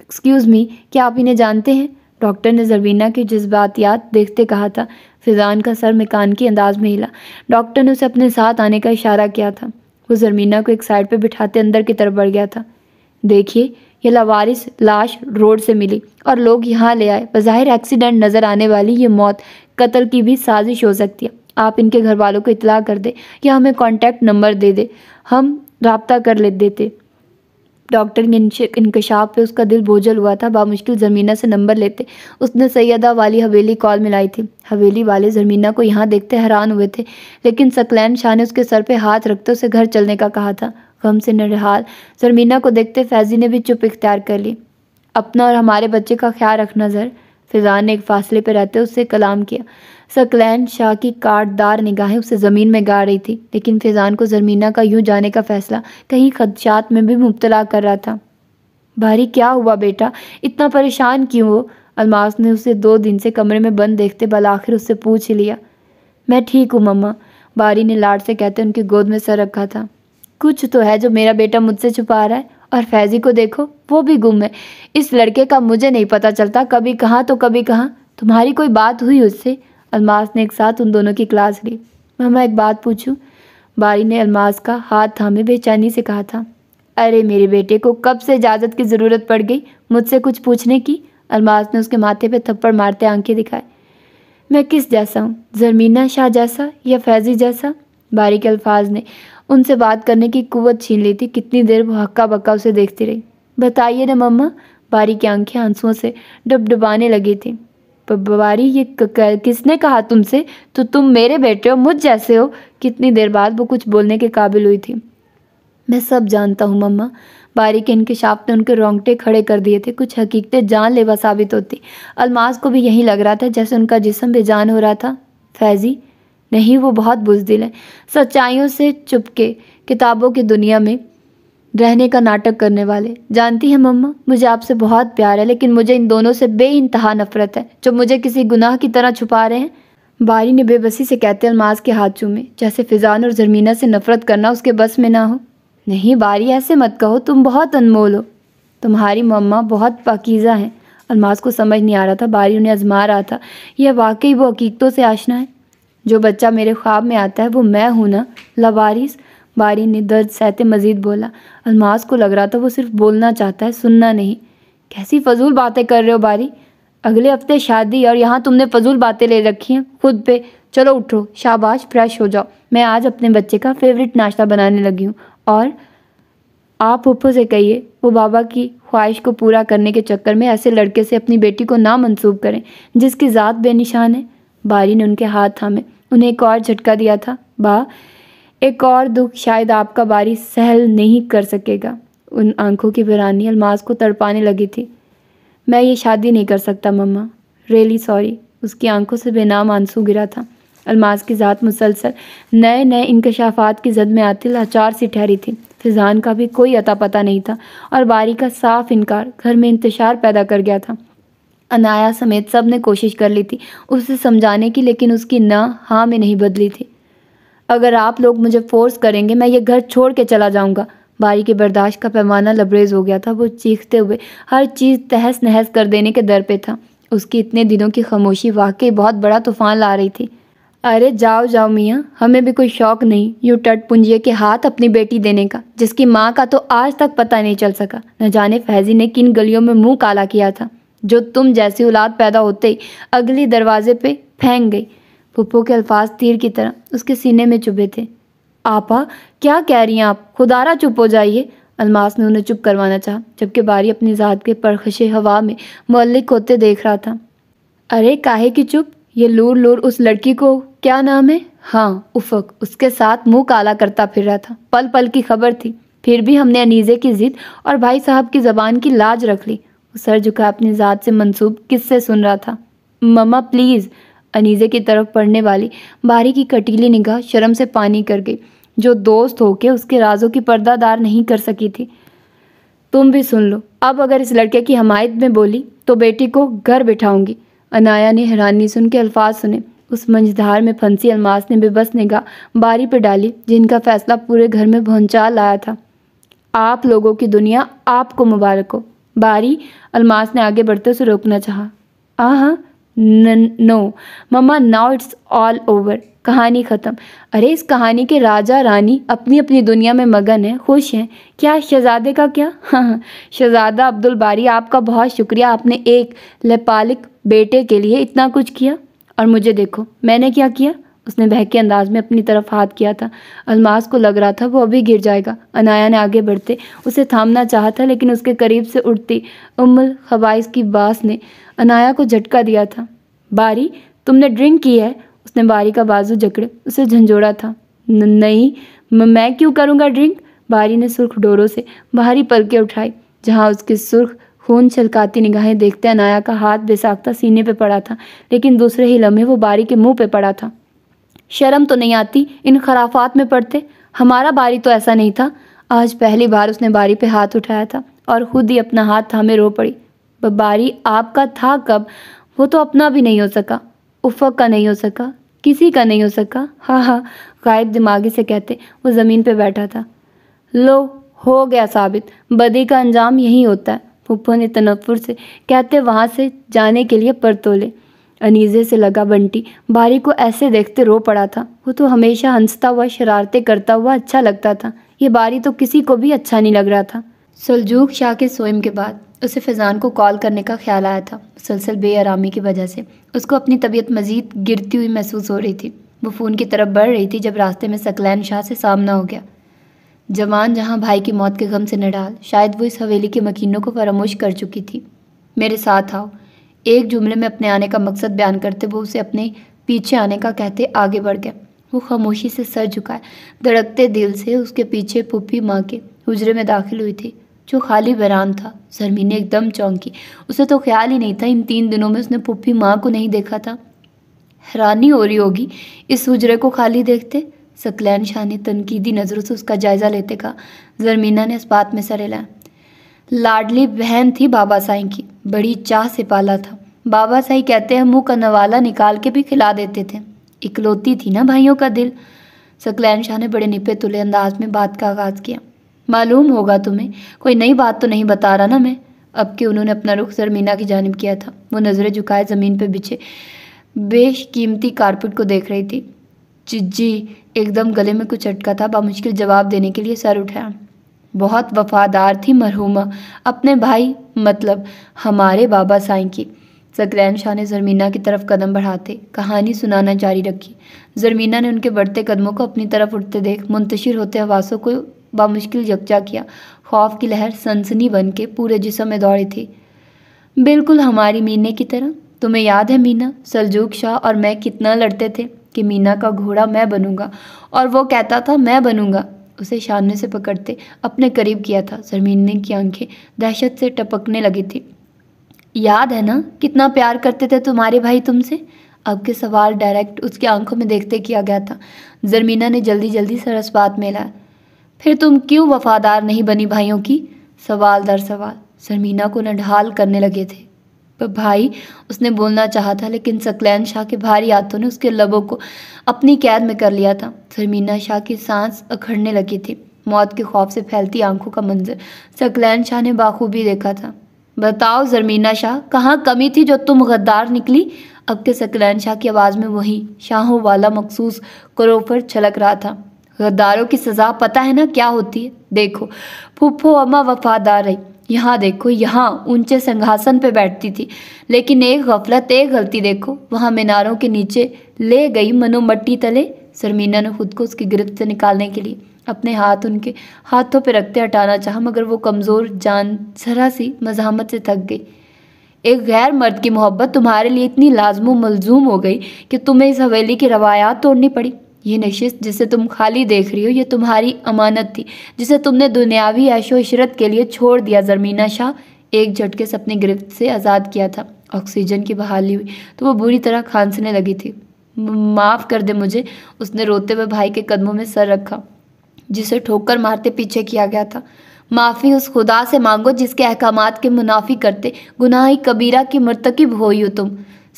एक्सक्यूज़ मी क्या आप इन्हें जानते हैं डॉक्टर ने जरवीना की जज्बातियात देखते कहा था फिजान का सर मकान की अंदाज में हिला डॉक्टर ने उसे अपने साथ आने का इशारा किया था वो जरमीना को एक साइड पर बिठाते अंदर की तरफ बढ़ गया था देखिए यह लावारिस लाश रोड से मिली और लोग यहाँ ले आए बाहिर एक्सीडेंट नज़र आने वाली ये मौत कत्ल की भी साजिश हो सकती है आप इनके घर वालों को इतला कर दे या हमें कॉन्टैक्ट नंबर दे दे हम रबता कर ले देते डॉक्टर के इंकशाफ पे उसका दिल बोझल हुआ था बामुश्किल ज़मीना से नंबर लेते उसने सैदा वाली हवेली कॉल मिलाई थी हवेली वाले ज़मीना को यहाँ देखते हैरान हुए थे लेकिन सकलैन शाह ने उसके सर पे हाथ रखते उसे घर चलने का कहा था गम से नरहाल ज़मीना को देखते फैजी ने भी चुप इख्तियार कर ली अपना और हमारे बच्चे का ख्याल रखना ज़र फिजान ने एक फासले पर रहते उससे कलाम किया सकलैन शाह की काटदार निगाहें उसे ज़मीन में गा रही थी लेकिन फिजान को जरमीना का यूं जाने का फ़ैसला कहीं खदशात में भी मुबतला कर रहा था भारी क्या हुआ बेटा इतना परेशान क्यों हो अलमास ने उसे दो दिन से कमरे में बंद देखते बल आखिर उससे पूछ लिया मैं ठीक हूँ मम्मा बारी ने लाड से कहते उनकी गोद में सर रखा था कुछ तो है जो मेरा बेटा मुझसे छुपा रहा है और फैज़ी को देखो वो भी गुम है इस लड़के का मुझे नहीं पता चलता कभी कहाँ तो कभी कहाँ तुम्हारी कोई बात हुई उससे अलमास ने एक साथ उन दोनों की क्लास ली मैं एक बात पूछूं बारी ने अलमास का हाथ थामे बेचैनी से कहा था अरे मेरे बेटे को कब से इजाज़त की ज़रूरत पड़ गई मुझसे कुछ पूछने की अलमास ने उसके माथे पर थप्पड़ मारते आंखें दिखाए मैं किस जैसा हूँ जरमीना शाह जैसा या फैज़ी जैसा बारी के अल्फाज ने उनसे बात करने की कुवत छीन ली थी कितनी देर वो हक्का बक्का उसे देखती रही बताइए ना मम्मा बारी की आंखें आंसुओं से डबडबाने लगी थी बारी ये किसने कहा तुमसे तो तुम मेरे बेटे हो मुझ जैसे हो कितनी देर बाद वो कुछ बोलने के काबिल हुई थी मैं सब जानता हूँ मम्मा बारी के इनके शाप ने उनके रोंगटे खड़े कर दिए थे कुछ हकीकतें जानलेवा साबित होती अलमास को भी यही लग रहा था जैसे उनका जिसम बेजान हो रहा था फैज़ी नहीं वो बहुत बुजदिल है सच्चाइयों से चुपके किताबों की दुनिया में रहने का नाटक करने वाले जानती है मम्मा मुझे आपसे बहुत प्यार है लेकिन मुझे इन दोनों से बे इंतहा नफरत है जो मुझे किसी गुनाह की तरह छुपा रहे हैं बारी ने बेबसी से कहते अलमाज के हाथ चूमे जैसे फिजान और जरमीना से नफरत करना उसके बस में ना हो नहीं बारी ऐसे मत कहो तुम बहुत अनमोल हो तुम्हारी मम्मा बहुत पकीज़ा हैं अलमाज को समझ नहीं आ रहा था बारी उन्हें आजमा रहा था यह वाकई वो हकीकतों से आशना है जो बच्चा मेरे ख्वाब में आता है वो मैं हूँ ना लवारिस बारी ने दर्द सहते मजीद बोला अलमास को लग रहा था वो सिर्फ बोलना चाहता है सुनना नहीं कैसी फजूल बातें कर रहे हो बारी अगले हफ्ते शादी और यहाँ तुमने फजूल बातें ले रखी हैं खुद पे चलो उठो शाबाश फ्रेश हो जाओ मैं आज अपने बच्चे का फेवरेट नाश्ता बनाने लगी हूँ और आप ओप्पो से कहिए वो बाबा की ख्वाहिश को पूरा करने के चक्कर में ऐसे लड़के से अपनी बेटी को ना मंसूब करें जिसकी ज़ात बेनिशान है बारी ने उनके हाथ थामे उन्हें एक और झटका दिया था बा एक और दुख शायद आपका बारी सहल नहीं कर सकेगा उन आंखों की वीरानी अलमास को तड़पाने लगी थी मैं ये शादी नहीं कर सकता मम्मा रियली सॉरी उसकी आंखों से बेनाम आंसू गिरा था अलमास की ज़ात मुसलसल नए नए इनकशाफात की जद में आती लाचार सी ठहरी थी फिजान का भी कोई अता पता नहीं था और बारी का साफ इनकार घर में इंतशार पैदा कर गया था अनाया समेत सब ने कोशिश कर ली थी उसे समझाने की लेकिन उसकी न हाँ में नहीं बदली थी अगर आप लोग मुझे फोर्स करेंगे मैं ये घर छोड़ के चला जाऊँगा बारी के बर्दाश्त का पैमाना लबरेज हो गया था वो चीखते हुए हर चीज़ तहस नहस कर देने के दर पे था उसकी इतने दिनों की खामोशी वाकई बहुत बड़ा तूफान ला रही थी अरे जाओ जाओ मियाँ हमें भी कोई शौक नहीं यूँ टट पुंजिए के हाथ अपनी बेटी देने का जिसकी माँ का तो आज तक पता नहीं चल सका न जाने फैजी ने किन गलियों में मुंह काला किया था जो तुम जैसी औलाद पैदा होते ही अगली दरवाजे पे फेंक गई पुप्पो के अल्फाज तीर की तरह उसके सीने में चुभे थे आपा क्या कह रही हैं आप खुदारा चुप हो जाइए अलमास ने उन्हें चुप करवाना चाहा जबकि बारी अपनी ज़ात के परखशे हवा में मल्लिक होते देख रहा था अरे काहे की चुप ये लूर लूर उस लड़की को क्या नाम है हाँ उफक उसके साथ मुंह काला करता फिर रहा था पल पल की खबर थी फिर भी हमने अनीजे की जिद और भाई साहब की ज़बान की लाज रख ली सर झुका अपनी ज़ात से मंसूब किससे सुन रहा था ममा प्लीज़ अनीज़े की तरफ पढ़ने वाली बारी की कटीली निगाह शर्म से पानी कर गई जो दोस्त होके उसके राजों की पर्दादार नहीं कर सकी थी तुम भी सुन लो अब अगर इस लड़के की हमायत में बोली तो बेटी को घर बिठाऊंगी अनाया ने हैरानी सुन के अल्फाज सुने उस मंझधार में फंसी अलमास ने बेबस निगाह बारी पर डाली जिनका फैसला पूरे घर में भौचाल लाया था आप लोगों की दुनिया आपको मुबारक हो बारी अलमास ने आगे बढ़ते उसे रोकना चाहा ah no mamma now it's all over कहानी ख़त्म अरे इस कहानी के राजा रानी अपनी अपनी दुनिया में मगन है खुश हैं क्या शहजादे का क्या हाँ हाँ शहजादा अब्दुल बारी आपका बहुत शुक्रिया आपने एक लपालिक बेटे के लिए इतना कुछ किया और मुझे देखो मैंने क्या किया उसने बहके अंदाज में अपनी तरफ हाथ किया था अलमास को लग रहा था वो अभी गिर जाएगा अनाया ने आगे बढ़ते उसे थामना चाहा था लेकिन उसके करीब से उठती उमल खबाइश की बास ने अनाया को झटका दिया था बारी तुमने ड्रिंक की है उसने बारी का बाजू जकड़े उसे झंझोड़ा था नहीं मैं क्यों करूँगा ड्रिंक बारी ने सुर्ख डोरों से बाहरी पलके उठाई जहाँ उसके सुर्ख खून छलकाती निगाहें देखते अनाया का हाथ बेसाख्ता सीने पर पड़ा था लेकिन दूसरे ही लम्हे वो बारी के मुंह पे पड़ा था शर्म तो नहीं आती इन खराफात में पड़ते हमारा बारी तो ऐसा नहीं था आज पहली बार उसने बारी पे हाथ उठाया था और खुद ही अपना हाथ थामे रो पड़ी बारी आपका था कब वो तो अपना भी नहीं हो सका उफक का नहीं हो सका किसी का नहीं हो सका हाँ हाँ गायब दिमागी से कहते वो ज़मीन पे बैठा था लो हो गया साबित बदी का अंजाम यही होता है पुप्पो ने तनफुर से कहते वहाँ से जाने के लिए परतोले अनीजे से लगा बंटी बारी को ऐसे देखते रो पड़ा था वो तो हमेशा हंसता हुआ शरारतें करता हुआ अच्छा लगता था ये बारी तो किसी को भी अच्छा नहीं लग रहा था सलजूक शाह के स्वयं के बाद उसे फैज़ान को कॉल करने का ख्याल आया था मुसलसल बेआरामी की वजह से उसको अपनी तबीयत मज़ीद गिरती हुई महसूस हो रही थी वो फ़ोन की तरफ बढ़ रही थी जब रास्ते में सकलैन शाह से सामना हो गया जवान जहाँ भाई की मौत के गम से निडाल शायद वो इस हवेली के मकीनों को फरामोश कर चुकी थी मेरे साथ आओ एक जुमले में अपने आने का मकसद बयान करते वो उसे अपने पीछे आने का कहते आगे बढ़ गया वो खामोशी से सर झुकाए धड़कते दिल से उसके पीछे पुप्पी माँ के हुजरे में दाखिल हुई थी जो खाली बरान था सरमीन ने एकदम चौंकी उसे तो ख्याल ही नहीं था इन तीन दिनों में उसने पुप्पी माँ को नहीं देखा था हैरानी हो रही होगी इस हुजरे को खाली देखते सकलैन शाह ने तनकीदी नज़रों से उसका जायज़ा लेते कहा जरमीना ने इस बात में सर हिलाया लाडली बहन थी बाबा साई की बड़ी चाह से पाला था बाबा साई कहते हैं मुंह का नवाला निकाल के भी खिला देते थे इकलौती थी ना भाइयों का दिल सकलैन शाह ने बड़े निपे तुले अंदाज में बात का आगाज़ किया मालूम होगा तुम्हें कोई नई बात तो नहीं बता रहा ना मैं अब कि उन्होंने अपना रुख सरमीना की जानब किया था वो नज़रें झुकाए ज़मीन पर बिछे बेशकीमती कारपेट को देख रही थी जी एकदम गले में कुछ अटका था बामुश्किल जवाब देने के लिए सर उठाया बहुत वफ़ादार थी मरहूमा अपने भाई मतलब हमारे बाबा साईं की सकरैन शाह ने ज़रमीना की तरफ कदम बढ़ाते कहानी सुनाना जारी रखी ज़रमीना ने उनके बढ़ते कदमों को अपनी तरफ उठते देख मुंतशिर होते हवासों को बामुश्किल यकजा किया खौफ की लहर सनसनी बन के पूरे जिसम में दौड़ी थी बिल्कुल हमारी मीने की तरह तुम्हें याद है मीना सलजूक शाह और मैं कितना लड़ते थे कि मीना का घोड़ा मैं बनूंगा और वो कहता था मैं बनूंगा उसे शानने से पकड़ते अपने करीब किया था जरमीने की आंखें दहशत से टपकने लगी थी याद है ना कितना प्यार करते थे तुम्हारे भाई तुमसे आपके सवाल डायरेक्ट उसकी आंखों में देखते किया गया था जरमीना ने जल्दी जल्दी सरस बात में लाया फिर तुम क्यों वफादार नहीं बनी भाइयों की सवाल दर सवाल जरमीना को न ढाल करने लगे थे भाई उसने बोलना चाहा था लेकिन सकलैन शाह के भारी हाथों ने उसके लबों को अपनी कैद में कर लिया था शर्मीना शाह की सांस अखड़ने लगी थी मौत के खौफ से फैलती आंखों का मंजर सकलैन शाह ने बाखूबी देखा था बताओ जरमीना शाह कहाँ कमी थी जो तुम गद्दार निकली अब के सकलैन शाह की आवाज़ में वही शाहों वाला मखसूस करो पर छलक रहा था गद्दारों की सज़ा पता है ना क्या होती है देखो फूफो अम्मा वफादार रही यहाँ देखो यहाँ ऊंचे सिंहासन पे बैठती थी लेकिन एक गफलत एक गलती देखो वहाँ मीनारों के नीचे ले गई मनोमट्टी तले शर्मीना ने खुद को उसकी गिरफ्त से निकालने के लिए अपने हाथ उनके हाथों पर रखते हटाना चाहा मगर वो कमज़ोर जान जरा सी मजामत से थक गई एक गैर मर्द की मोहब्बत तुम्हारे लिए इतनी लाजमो मलजूम हो गई कि तुम्हें इस हवेली की रवायात तोड़नी पड़ी ये नशिस्त जिसे तुम खाली देख रही हो ये तुम्हारी अमानत थी जिसे तुमने दुनियावी ऐशो इशरत के लिए छोड़ दिया जरमीना शाह एक झटके से अपनी गिरफ्त से आज़ाद किया था ऑक्सीजन की बहाली हुई तो वो बुरी तरह खांसने लगी थी माफ़ कर दे मुझे उसने रोते हुए भाई के कदमों में सर रखा जिसे ठोकर मारते पीछे किया गया था माफ़ी उस खुदा से मांगो जिसके अहकाम के मुनाफी करते गुनाह कबीरा की मरतकब हो यू तुम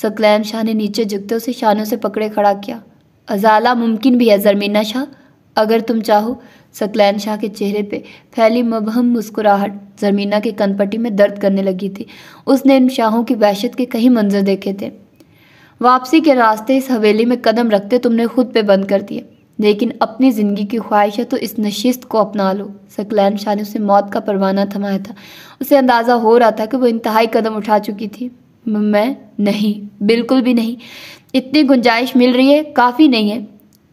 सकलैन शाह ने नीचे झुकते उसे शानों से पकड़े खड़ा किया अजाला मुमकिन भी है जरमीना शाह अगर तुम चाहो सकलैन शाह के चेहरे पे फैली मबहम मुस्कुराहट जरमीना के कनपट्टी में दर्द करने लगी थी उसने इन शाहों की वहशत के कई मंजर देखे थे वापसी के रास्ते इस हवेली में कदम रखते तुमने खुद पे बंद कर दिए लेकिन अपनी ज़िंदगी की ख्वाहिश है तो इस नशिस्त को अपना लो सकलैन शाह ने उसे मौत का परवाना थमाया था उसे अंदाज़ा हो रहा था कि वो इंतहाई कदम उठा चुकी थी मैं नहीं बिल्कुल भी नहीं इतनी गुंजाइश मिल रही है काफ़ी नहीं है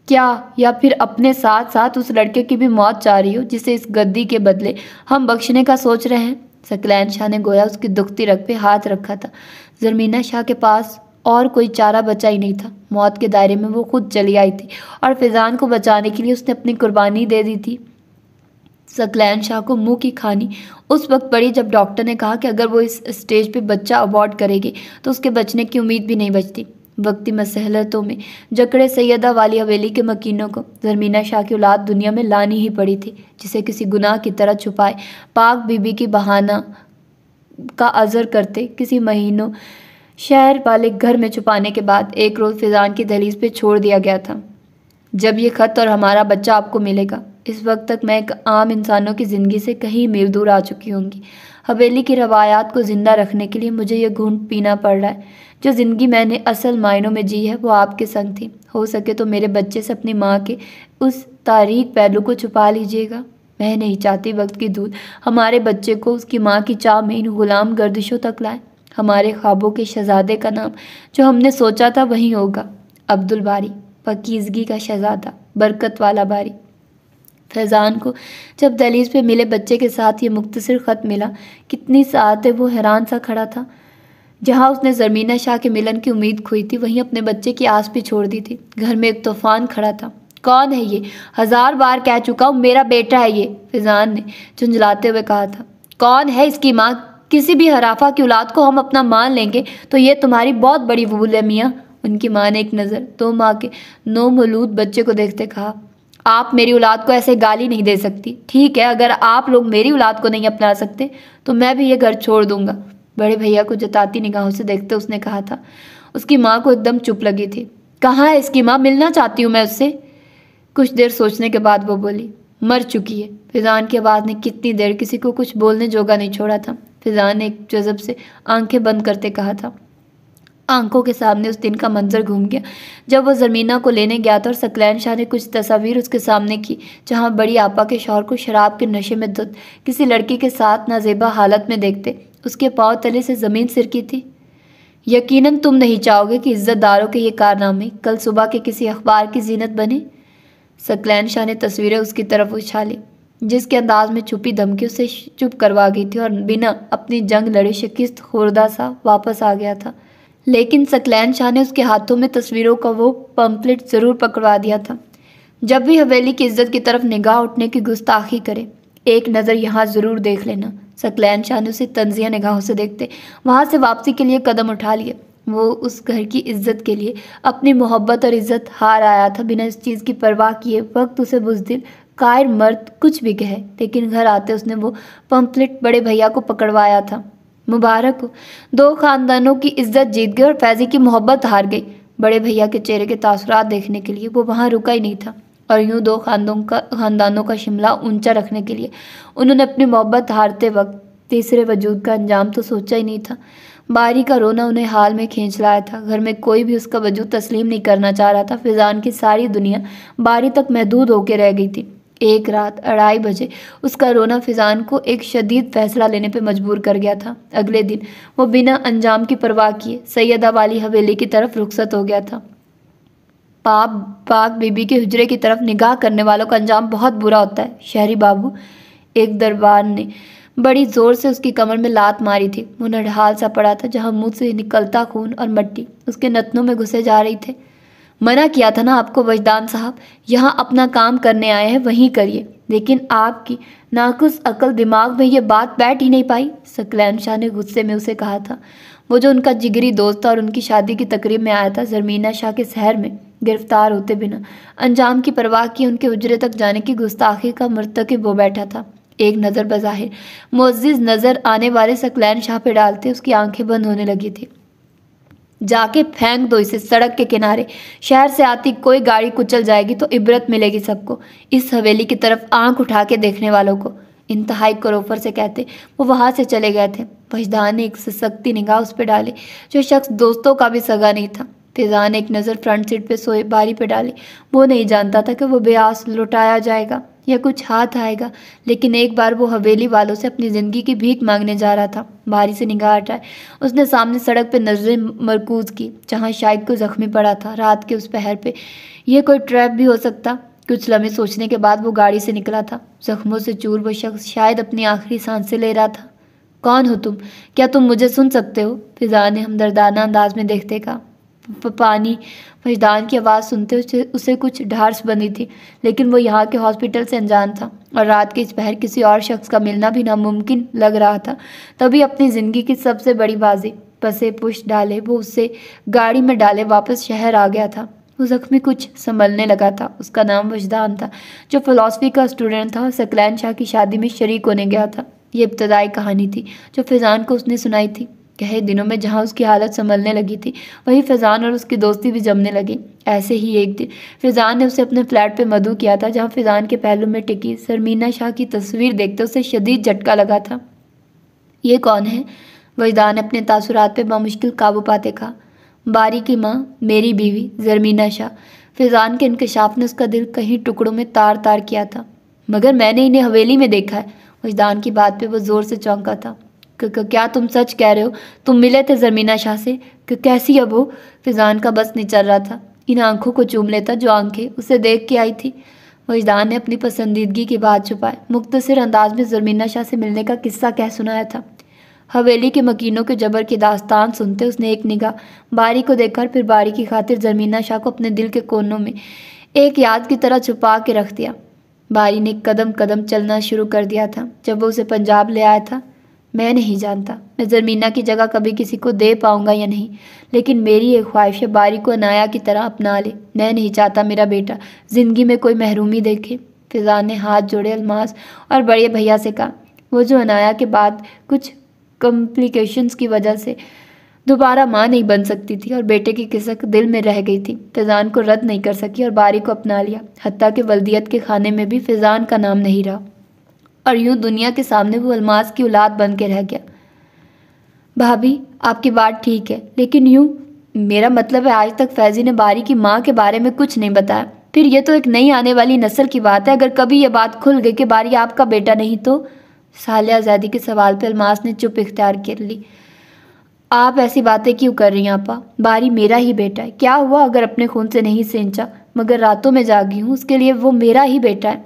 क्या या फिर अपने साथ साथ उस लड़के की भी मौत चाह रही हो जिसे इस गद्दी के बदले हम बख्शने का सोच रहे हैं सकलैन शाह ने गोया उसकी दुखती रख पे हाथ रखा था जरमीना शाह के पास और कोई चारा बचा ही नहीं था मौत के दायरे में वो खुद चली आई थी और फिजान को बचाने के लिए उसने अपनी कुर्बानी दे दी थी सकलैन शाह को मुंह की खानी उस वक्त पड़ी जब डॉक्टर ने कहा कि अगर वो इस स्टेज पे बच्चा अवॉर्ड करेगी तो उसके बचने की उम्मीद भी नहीं बचती वक्ती मसहलतों में जकड़े सैदा वाली हवेली के मकीनों को जरमीना शाह की औलाद दुनिया में लानी ही पड़ी थी जिसे किसी गुनाह की तरह छुपाए पाक बीबी की बहाना का अजर करते किसी महीनों शहर वाले घर में छुपाने के बाद एक रोज़ फिजान की दहलीज पर छोड़ दिया गया था जब ये ख़त और हमारा बच्चा आपको मिलेगा इस वक्त तक मैं एक आम इंसानों की ज़िंदगी से कहीं मील दूर आ चुकी होंगी हवेली की रवायात को ज़िंदा रखने के लिए मुझे यह घूंट पीना पड़ रहा है जो ज़िंदगी मैंने असल मायनों में जी है वो आपके संग थी हो सके तो मेरे बच्चे से अपनी माँ के उस तारीख पहलू को छुपा लीजिएगा मैं नहीं चाहती वक्त की दूध हमारे बच्चे को उसकी माँ की चाह में इन गुलाम गर्दिशों तक लाए हमारे ख्वाबों के शहजादे का नाम जो हमने सोचा था वही होगा अब्दुल बारी पकीजगी का शहजादा बरकत वाला बारी फैज़ान को जब दलीज पे मिले बच्चे के साथ ये मुख्तसर ख़त मिला कितनी साथ वो हैरान सा खड़ा था जहाँ उसने जरमीना शाह के मिलन की उम्मीद खोई थी वहीं अपने बच्चे की आस भी छोड़ दी थी घर में एक तूफान खड़ा था कौन है ये हजार बार कह चुका हूँ मेरा बेटा है ये फिजान ने झुंझलाते हुए कहा था कौन है इसकी माँ किसी भी हराफा की औलाद को हम अपना मान लेंगे तो ये तुम्हारी बहुत बड़ी भूल है मियाँ उनकी माँ ने एक नज़र दो माँ के नो मलूद बच्चे को देखते कहा आप मेरी औलाद को ऐसे गाली नहीं दे सकती ठीक है अगर आप लोग मेरी औलाद को नहीं अपना सकते तो मैं भी ये घर छोड़ दूंगा बड़े भैया को जताती निगाहों से देखते उसने कहा था उसकी माँ को एकदम चुप लगी थी कहाँ है इसकी माँ मिलना चाहती हूँ मैं उससे कुछ देर सोचने के बाद वो बोली मर चुकी है फिजान की आवाज़ ने कितनी देर किसी को कुछ बोलने जोगा नहीं छोड़ा था फिजान ने एक जजब से आंखें बंद करते कहा था आंखों के सामने उस दिन का मंजर घूम गया जब वो ज़मीना को लेने गया था और सकलैन शाह ने कुछ तस्वीर उसके सामने की जहां बड़ी आपा के शौहर को शराब के नशे में धुत किसी लड़की के साथ नाजेबा हालत में देखते उसके पाँव तले से ज़मीन सिरकी थी यकीनन तुम नहीं चाहोगे कि इज़्ज़तदारों के ये कारनामे कल सुबह के किसी अखबार की जीनत बने सकलैन शाह ने तस्वीरें उसकी तरफ उछाली जिसके अंदाज में छुपी धमकी उसे चुप करवा गई थी और बिना अपनी जंग लड़े शिकस्त खुरदा सा वापस आ गया था लेकिन सकलैन शाह ने उसके हाथों में तस्वीरों का वो पम्पलेट ज़रूर पकड़वा दिया था जब भी हवेली की इज्जत की तरफ निगाह उठने की गुस्ताखी करे एक नज़र यहाँ ज़रूर देख लेना सकलैन शाह ने उसे तंजिया निगाहों से देखते वहाँ से वापसी के लिए कदम उठा लिए वो उस घर की इज्जत के लिए अपनी मोहब्बत और इज्जत हार आया था बिना इस चीज़ की परवाह किए वक्त उसे बुजदिल कायर मर्द कुछ भी कहे लेकिन घर आते उसने वो पंपलेट बड़े भैया को पकड़वाया था मुबारक हो दो खानदानों की इज्जत जीत गई और फैजी की मोहब्बत हार गई बड़े भैया के चेहरे के तासरात देखने के लिए वो वहाँ रुका ही नहीं था और यूं दो खानदों का खानदानों का शिमला ऊंचा रखने के लिए उन्होंने अपनी मोहब्बत हारते वक्त तीसरे वजूद का अंजाम तो सोचा ही नहीं था बारी का रोना उन्हें हाल में खींच लाया था घर में कोई भी उसका वजूद तस्लीम नहीं करना चाह रहा था फिजान की सारी दुनिया बारी तक महदूद होकर रह गई थी एक रात अढ़ाई बजे उसका रोना फिजान को एक शदीद फैसला लेने पर मजबूर कर गया था अगले दिन वो बिना अंजाम की परवाह किए सैदा वाली हवेली की तरफ रुखसत हो गया था पाप बाग बीबी के हजरे की तरफ निगाह करने वालों का अंजाम बहुत बुरा होता है शहरी बाबू एक दरबार ने बड़ी जोर से उसकी कमर में लात मारी थी वो नढ़ाल सा पड़ा था जहाँ मुँह से निकलता खून और मट्टी उसके नतनों में घुसे जा रही थे मना किया था ना आपको वजदान साहब यहाँ अपना काम करने आए हैं वहीं करिए लेकिन आपकी नाकुस अकल दिमाग में ये बात बैठ ही नहीं पाई सकलैन शाह ने गुस्से में उसे कहा था वो जो उनका जिगरी दोस्त था और उनकी शादी की तकरीब में आया था जरमीना शाह के शहर में गिरफ्तार होते बिना अंजाम की परवाह की उनके उजरे तक जाने की गुस्ताखी का मरतकब वो बैठा था एक नज़र बज़ाहिर मोजिज़ नज़र आने वाले सकलैन शाह पे डालते उसकी आंखें बंद होने लगी थी जाके फेंक दो इसे सड़क के किनारे शहर से आती कोई गाड़ी कुचल जाएगी तो इबरत मिलेगी सबको इस हवेली की तरफ आंख उठा के देखने वालों को इंतहाई करोफर से कहते वो वहाँ से चले गए थे फजदान ने एक सशक्ति निगाह उस पर डाली जो शख्स दोस्तों का भी सगा नहीं था फिजान ने एक नज़र फ्रंट सीट पे सोए बारी पे डाली वो नहीं जानता था कि वो ब्यास लुटाया जाएगा या कुछ हाथ आएगा लेकिन एक बार वो हवेली वालों से अपनी ज़िंदगी की भीख मांगने जा रहा था बारी से निगाह हटाए उसने सामने सड़क पर नजरें मरकूज की जहाँ शायद को ज़ख्मी पड़ा था रात के उस पहर पे यह कोई ट्रैप भी हो सकता कुछ लम्हे सोचने के बाद वो गाड़ी से निकला था जख्मों से चूर वो शख्स शायद अपनी आखिरी सांसें ले रहा था कौन हो तुम क्या तुम मुझे सुन सकते हो फिजा ने हमदर्दाना अंदाज में देखते कहा पानी फजदान की आवाज़ सुनते उसे, उसे कुछ ढार्स बनी थी लेकिन वो यहाँ के हॉस्पिटल से अनजान था और रात के इस पहर किसी और शख्स का मिलना भी नामुमकिन लग रहा था तभी अपनी ज़िंदगी की सबसे बड़ी बाजी पसे पुश डाले वो उसे गाड़ी में डाले वापस शहर आ गया था वो ज़ख्मी कुछ संभलने लगा था उसका नाम वजदान था जो फ़िलासफ़ी का स्टूडेंट था सकलैन शाह की शादी में शरीक होने गया था ये इब्तदाई कहानी थी जो फैज़ान को उसने सुनाई थी कहे दिनों में जहाँ उसकी हालत संभलने लगी थी वहीं फैज़ान और उसकी दोस्ती भी जमने लगी ऐसे ही एक दिन फैज़ान ने उसे अपने फ्लैट पे मधु किया था जहाँ फैज़ान के पहलू में टिकी सरमीना शाह की तस्वीर देखते उसे शदीद झटका लगा था ये कौन है वजदान ने अपने तासुरात पर बामुश्किल काबू पा देखा बारी की माँ मेरी बीवी जरमीना शाह फिजान के इनकशाफ ने उसका दिल कहीं टुकड़ों में तार तार किया था मगर मैंने इन्हें हवेली में देखा है वजदान की बात पे वो ज़ोर से चौंका था क्या तुम सच कह रहे हो तुम मिले थे जरमीना शाह से कैसी अब हो फिजान का बस निचल रहा था इन आंखों को चूम लेता जो आंखें उसे देख के आई थी वजदान ने अपनी पसंदीदगी की बात छुपाए मुख्तसर अंदाज में जरमीना शाह से मिलने का किस्सा कह सुनाया था हवेली के मकीनों के जबर की दास्तान सुनते उसने एक निगाह बारी को देखकर फिर बारी की खातिर जमीना शाह को अपने दिल के कोनों में एक याद की तरह छुपा के रख दिया बारी ने कदम कदम चलना शुरू कर दिया था जब वो उसे पंजाब ले आया था मैं नहीं जानता मैं जमीना की जगह कभी किसी को दे पाऊंगा या नहीं लेकिन मेरी एक ख्वाहिश है बारी को अनाया की तरह अपना ले मैं नहीं चाहता मेरा बेटा ज़िंदगी में कोई महरूमी देखे फिजा ने हाथ जोड़े अलमास और बड़े भैया से कहा वो जो अनाया के बाद कुछ कॉम्प्लिकेशंस की वजह से दोबारा माँ नहीं बन सकती थी और बेटे की किसक दिल में रह गई थी फिजान को रद्द नहीं कर सकी और बारी को अपना लिया हती के वलदियत के खाने में भी फिजान का नाम नहीं रहा और यूँ दुनिया के सामने वो अलमास की औलाद बन के रह गया भाभी आपकी बात ठीक है लेकिन यूँ मेरा मतलब है आज तक फैजी ने बारी की माँ के बारे में कुछ नहीं बताया फिर ये तो एक नई आने वाली नस्ल की बात है अगर कभी यह बात खुल गई कि बारी आपका बेटा नहीं तो सालिया आज़ादी के सवाल पर अलमास ने चुप इख्तियार कर ली आप ऐसी बातें क्यों कर रही हैं आपा बारी मेरा ही बेटा है क्या हुआ अगर अपने खून से नहीं सेंचा मगर रातों में जागी हूँ उसके लिए वो मेरा ही बेटा है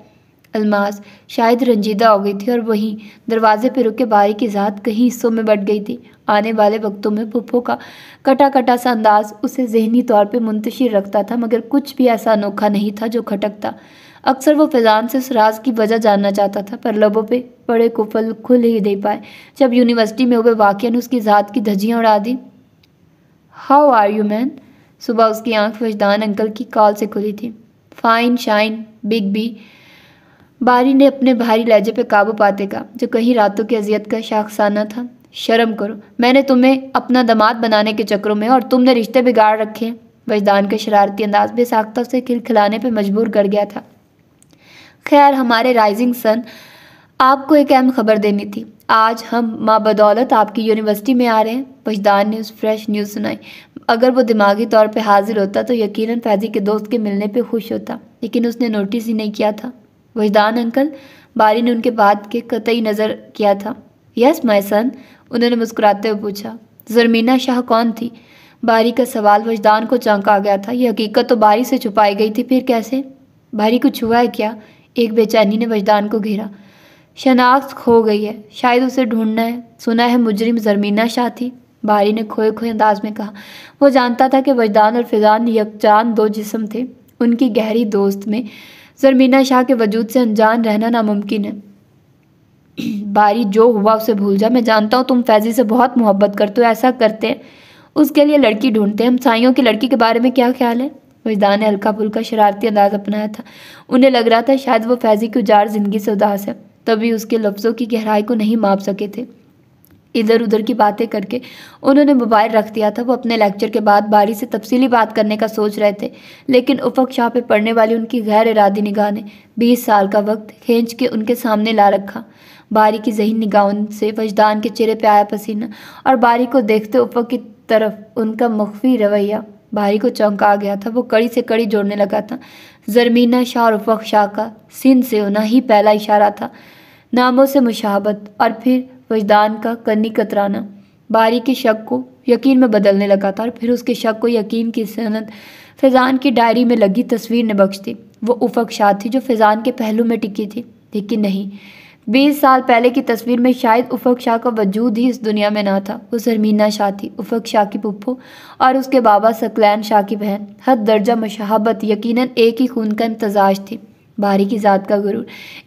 अलमास शायद रंजीदा हो गई थी और वहीं दरवाजे पर रुके बारी की ज़ात कहीं हिस्सों में बट गई थी आने वाले वक्तों में पुप्पो का कटा कटा सा अंदाज उसे जहनी तौर पर मुंतशिर रखता था मगर कुछ भी ऐसा अनोखा नहीं था जो खटकता अक्सर वो फैजान से उस राज की वजह जानना चाहता था पर लबों पे बड़े कुफल खुल ही दे पाए जब यूनिवर्सिटी में हुए वाक्य ने उसकी ज़ात की धजियाँ उड़ा दी हाउ आर यू मैन सुबह उसकी आंख वजदान अंकल की कॉल से खुली थी फाइन शाइन बिग बी बारी ने अपने भारी लहजे पे काबू पाते का जो कहीं रातों की अजियत का शाखसाना था शर्म करो मैंने तुम्हें अपना दामाद बनाने के चक्रों में और तुमने रिश्ते बिगाड़ रखे वजदान के शरारती अंदाज भी साख्ता से खिलखिलाने पर मजबूर कर गया था खैर हमारे राइजिंग सन आपको एक अहम खबर देनी थी आज हम माँ बदौलत आपकी यूनिवर्सिटी में आ रहे हैं पशदान न्यूज़ फ्रेश न्यूज़ सुनाई अगर वो दिमागी तौर पे हाजिर होता तो यकीनन फैजी के दोस्त के मिलने पे खुश होता लेकिन उसने नोटिस ही नहीं किया था वजदान अंकल बारी ने उनके बात के कतई नज़र किया था यस माई सन उन्होंने मुस्कुराते हुए पूछा जरमीना शाह कौन थी बारी का सवाल वजदान को चौंका गया था यह हकीकत तो बारी से छुपाई गई थी फिर कैसे बारी कुछ हुआ है क्या एक बेचैनी ने वजदान को घेरा शनाख्त खो गई है शायद उसे ढूंढना है सुना है मुजरिम जरमीना शाह थी बारी ने खोए खोए अंदाज में कहा वो जानता था कि वजदान और फिजान यकजान दो जिसम थे उनकी गहरी दोस्त में जरमीना शाह के वजूद से अनजान रहना नामुमकिन है (clears throat) बारी जो हुआ उसे भूल जा मैं जानता हूँ तुम फैजी से बहुत मोहब्बत करते हो ऐसा करते हैं उसके लिए लड़की ढूंढते हैं हम साइयों की लड़की के बारे में क्या ख्याल है वजदान ने हल्का फुल्का शरारती अंदाज अपनाया था उन्हें लग रहा था शायद वो फैजी की उजाड़ ज़िंदगी से उदास है तभी उसके लफ्ज़ों की गहराई को नहीं माप सके थे इधर उधर की बातें करके उन्होंने मोबाइल रख दिया था वो अपने लेक्चर के बाद बारी से तफसीली बात करने का सोच रहे थे लेकिन उफक शाह पे पढ़ने वाली उनकी गैर इरादी निगाह ने बीस साल का वक्त खींच के उनके सामने ला रखा बारी की जहन निगाहों से वजदान के चेहरे पे आया पसीना और बारी को देखते उफक की तरफ उनका मख्फी रवैया भाई को चौंका गया था वो कड़ी से कड़ी जोड़ने लगा था जरमीना शाह और उफक शाह का सिंध से होना ही पहला इशारा था नामों से मुशाबत और फिर वजदान का कन्नी कतराना बारी के शक को यकीन में बदलने लगा था और फिर उसके शक को यकीन की सनत फैज़ान की डायरी में लगी तस्वीर ने बख्श थी वो उफक शाह थी जो फैज़ान के पहलू में टिकी थी लेकिन नहीं बीस साल पहले की तस्वीर में शायद उफक शाह का वजूद ही इस दुनिया में ना था वो शर्मीना शाह थी उफक शाह की पुप्पो और उसके बाबा सकलैन शाह की बहन हद दर्जा मशहबत यकीन एक ही खून का इम्तजाज थी बारी की ज़ात का गुरूर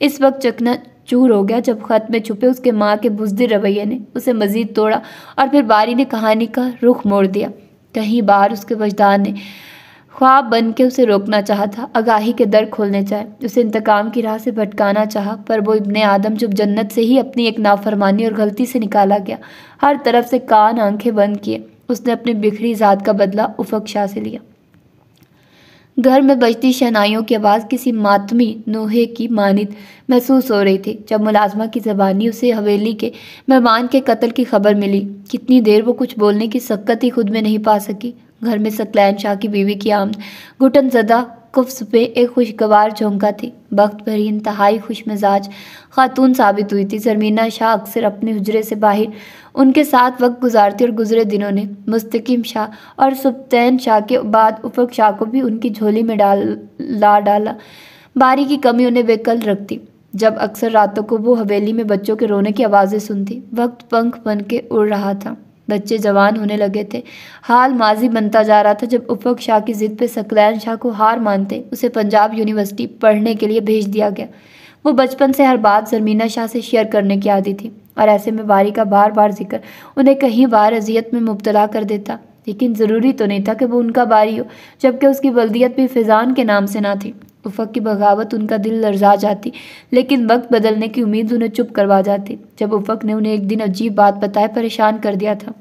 इस वक्त चकना चूर हो गया जब ख़त में छुपे उसके माँ के बुजदिर रवैये ने उसे मज़ीद तोड़ा और फिर बारी ने कहानी का रुख मोड़ दिया कहीं बार उसके वजदान ने ख्वाब बन के उसे रोकना चाहा था आगाही के दर खोलने चाहे उसे इंतकाम की राह से भटकाना चाहा पर वो इब्ने आदम जब जन्नत से ही अपनी एक नाफरमानी और गलती से निकाला गया हर तरफ से कान आंखें बंद किए उसने अपनी बिखरी ज़ात का बदला उफक शाह से लिया घर में बजती शहनाइयों की आवाज़ किसी मातमी नोहे की मानित महसूस हो रही थी जब मुलाजमा की जबानी उसे हवेली के मेहमान के कत्ल की खबर मिली कितनी देर वो कुछ बोलने की सक्कत ही खुद में नहीं पा सकी घर में सकलैन शाह की बीवी की आमद घुटन जदा कुफ्स पे एक खुशगवार झोंका थी वक्त भर ही इंतहाई खुश मिजाज खातून साबित हुई थी जरमीना शाह अक्सर अपने हजरे से बाहर उनके साथ वक्त गुजारती और गुजरे दिनों ने मुस्तकीम शाह और सुप्तैन शाह के बाद उफक शाह को भी उनकी झोली में डाल ला डाला बारी की कमी उन्हें बेकल रखती जब अक्सर रातों को वो हवेली में बच्चों के रोने की आवाज़ें सुनती वक्त पंख बन के उड़ रहा था बच्चे जवान होने लगे थे हाल माजी बनता जा रहा था जब उपक शाह की ज़िद पर सकलैन शाह को हार मानते उसे पंजाब यूनिवर्सिटी पढ़ने के लिए भेज दिया गया वो बचपन से हर बात जरमीना शाह से शेयर करने की आदि थी और ऐसे में बारी का बार बार जिक्र उन्हें कहीं बार अजियत में मुबतला कर देता लेकिन ज़रूरी तो नहीं था कि वो उनका बारी हो जबकि उसकी बल्दियत भी फिजान के नाम से ना थी उफक की बगावत उनका दिल लर्जा जाती लेकिन वक्त बदलने की उम्मीद उन्हें चुप करवा जाती जब उफ़क ने उन्हें एक दिन अजीब बात बताए परेशान कर दिया था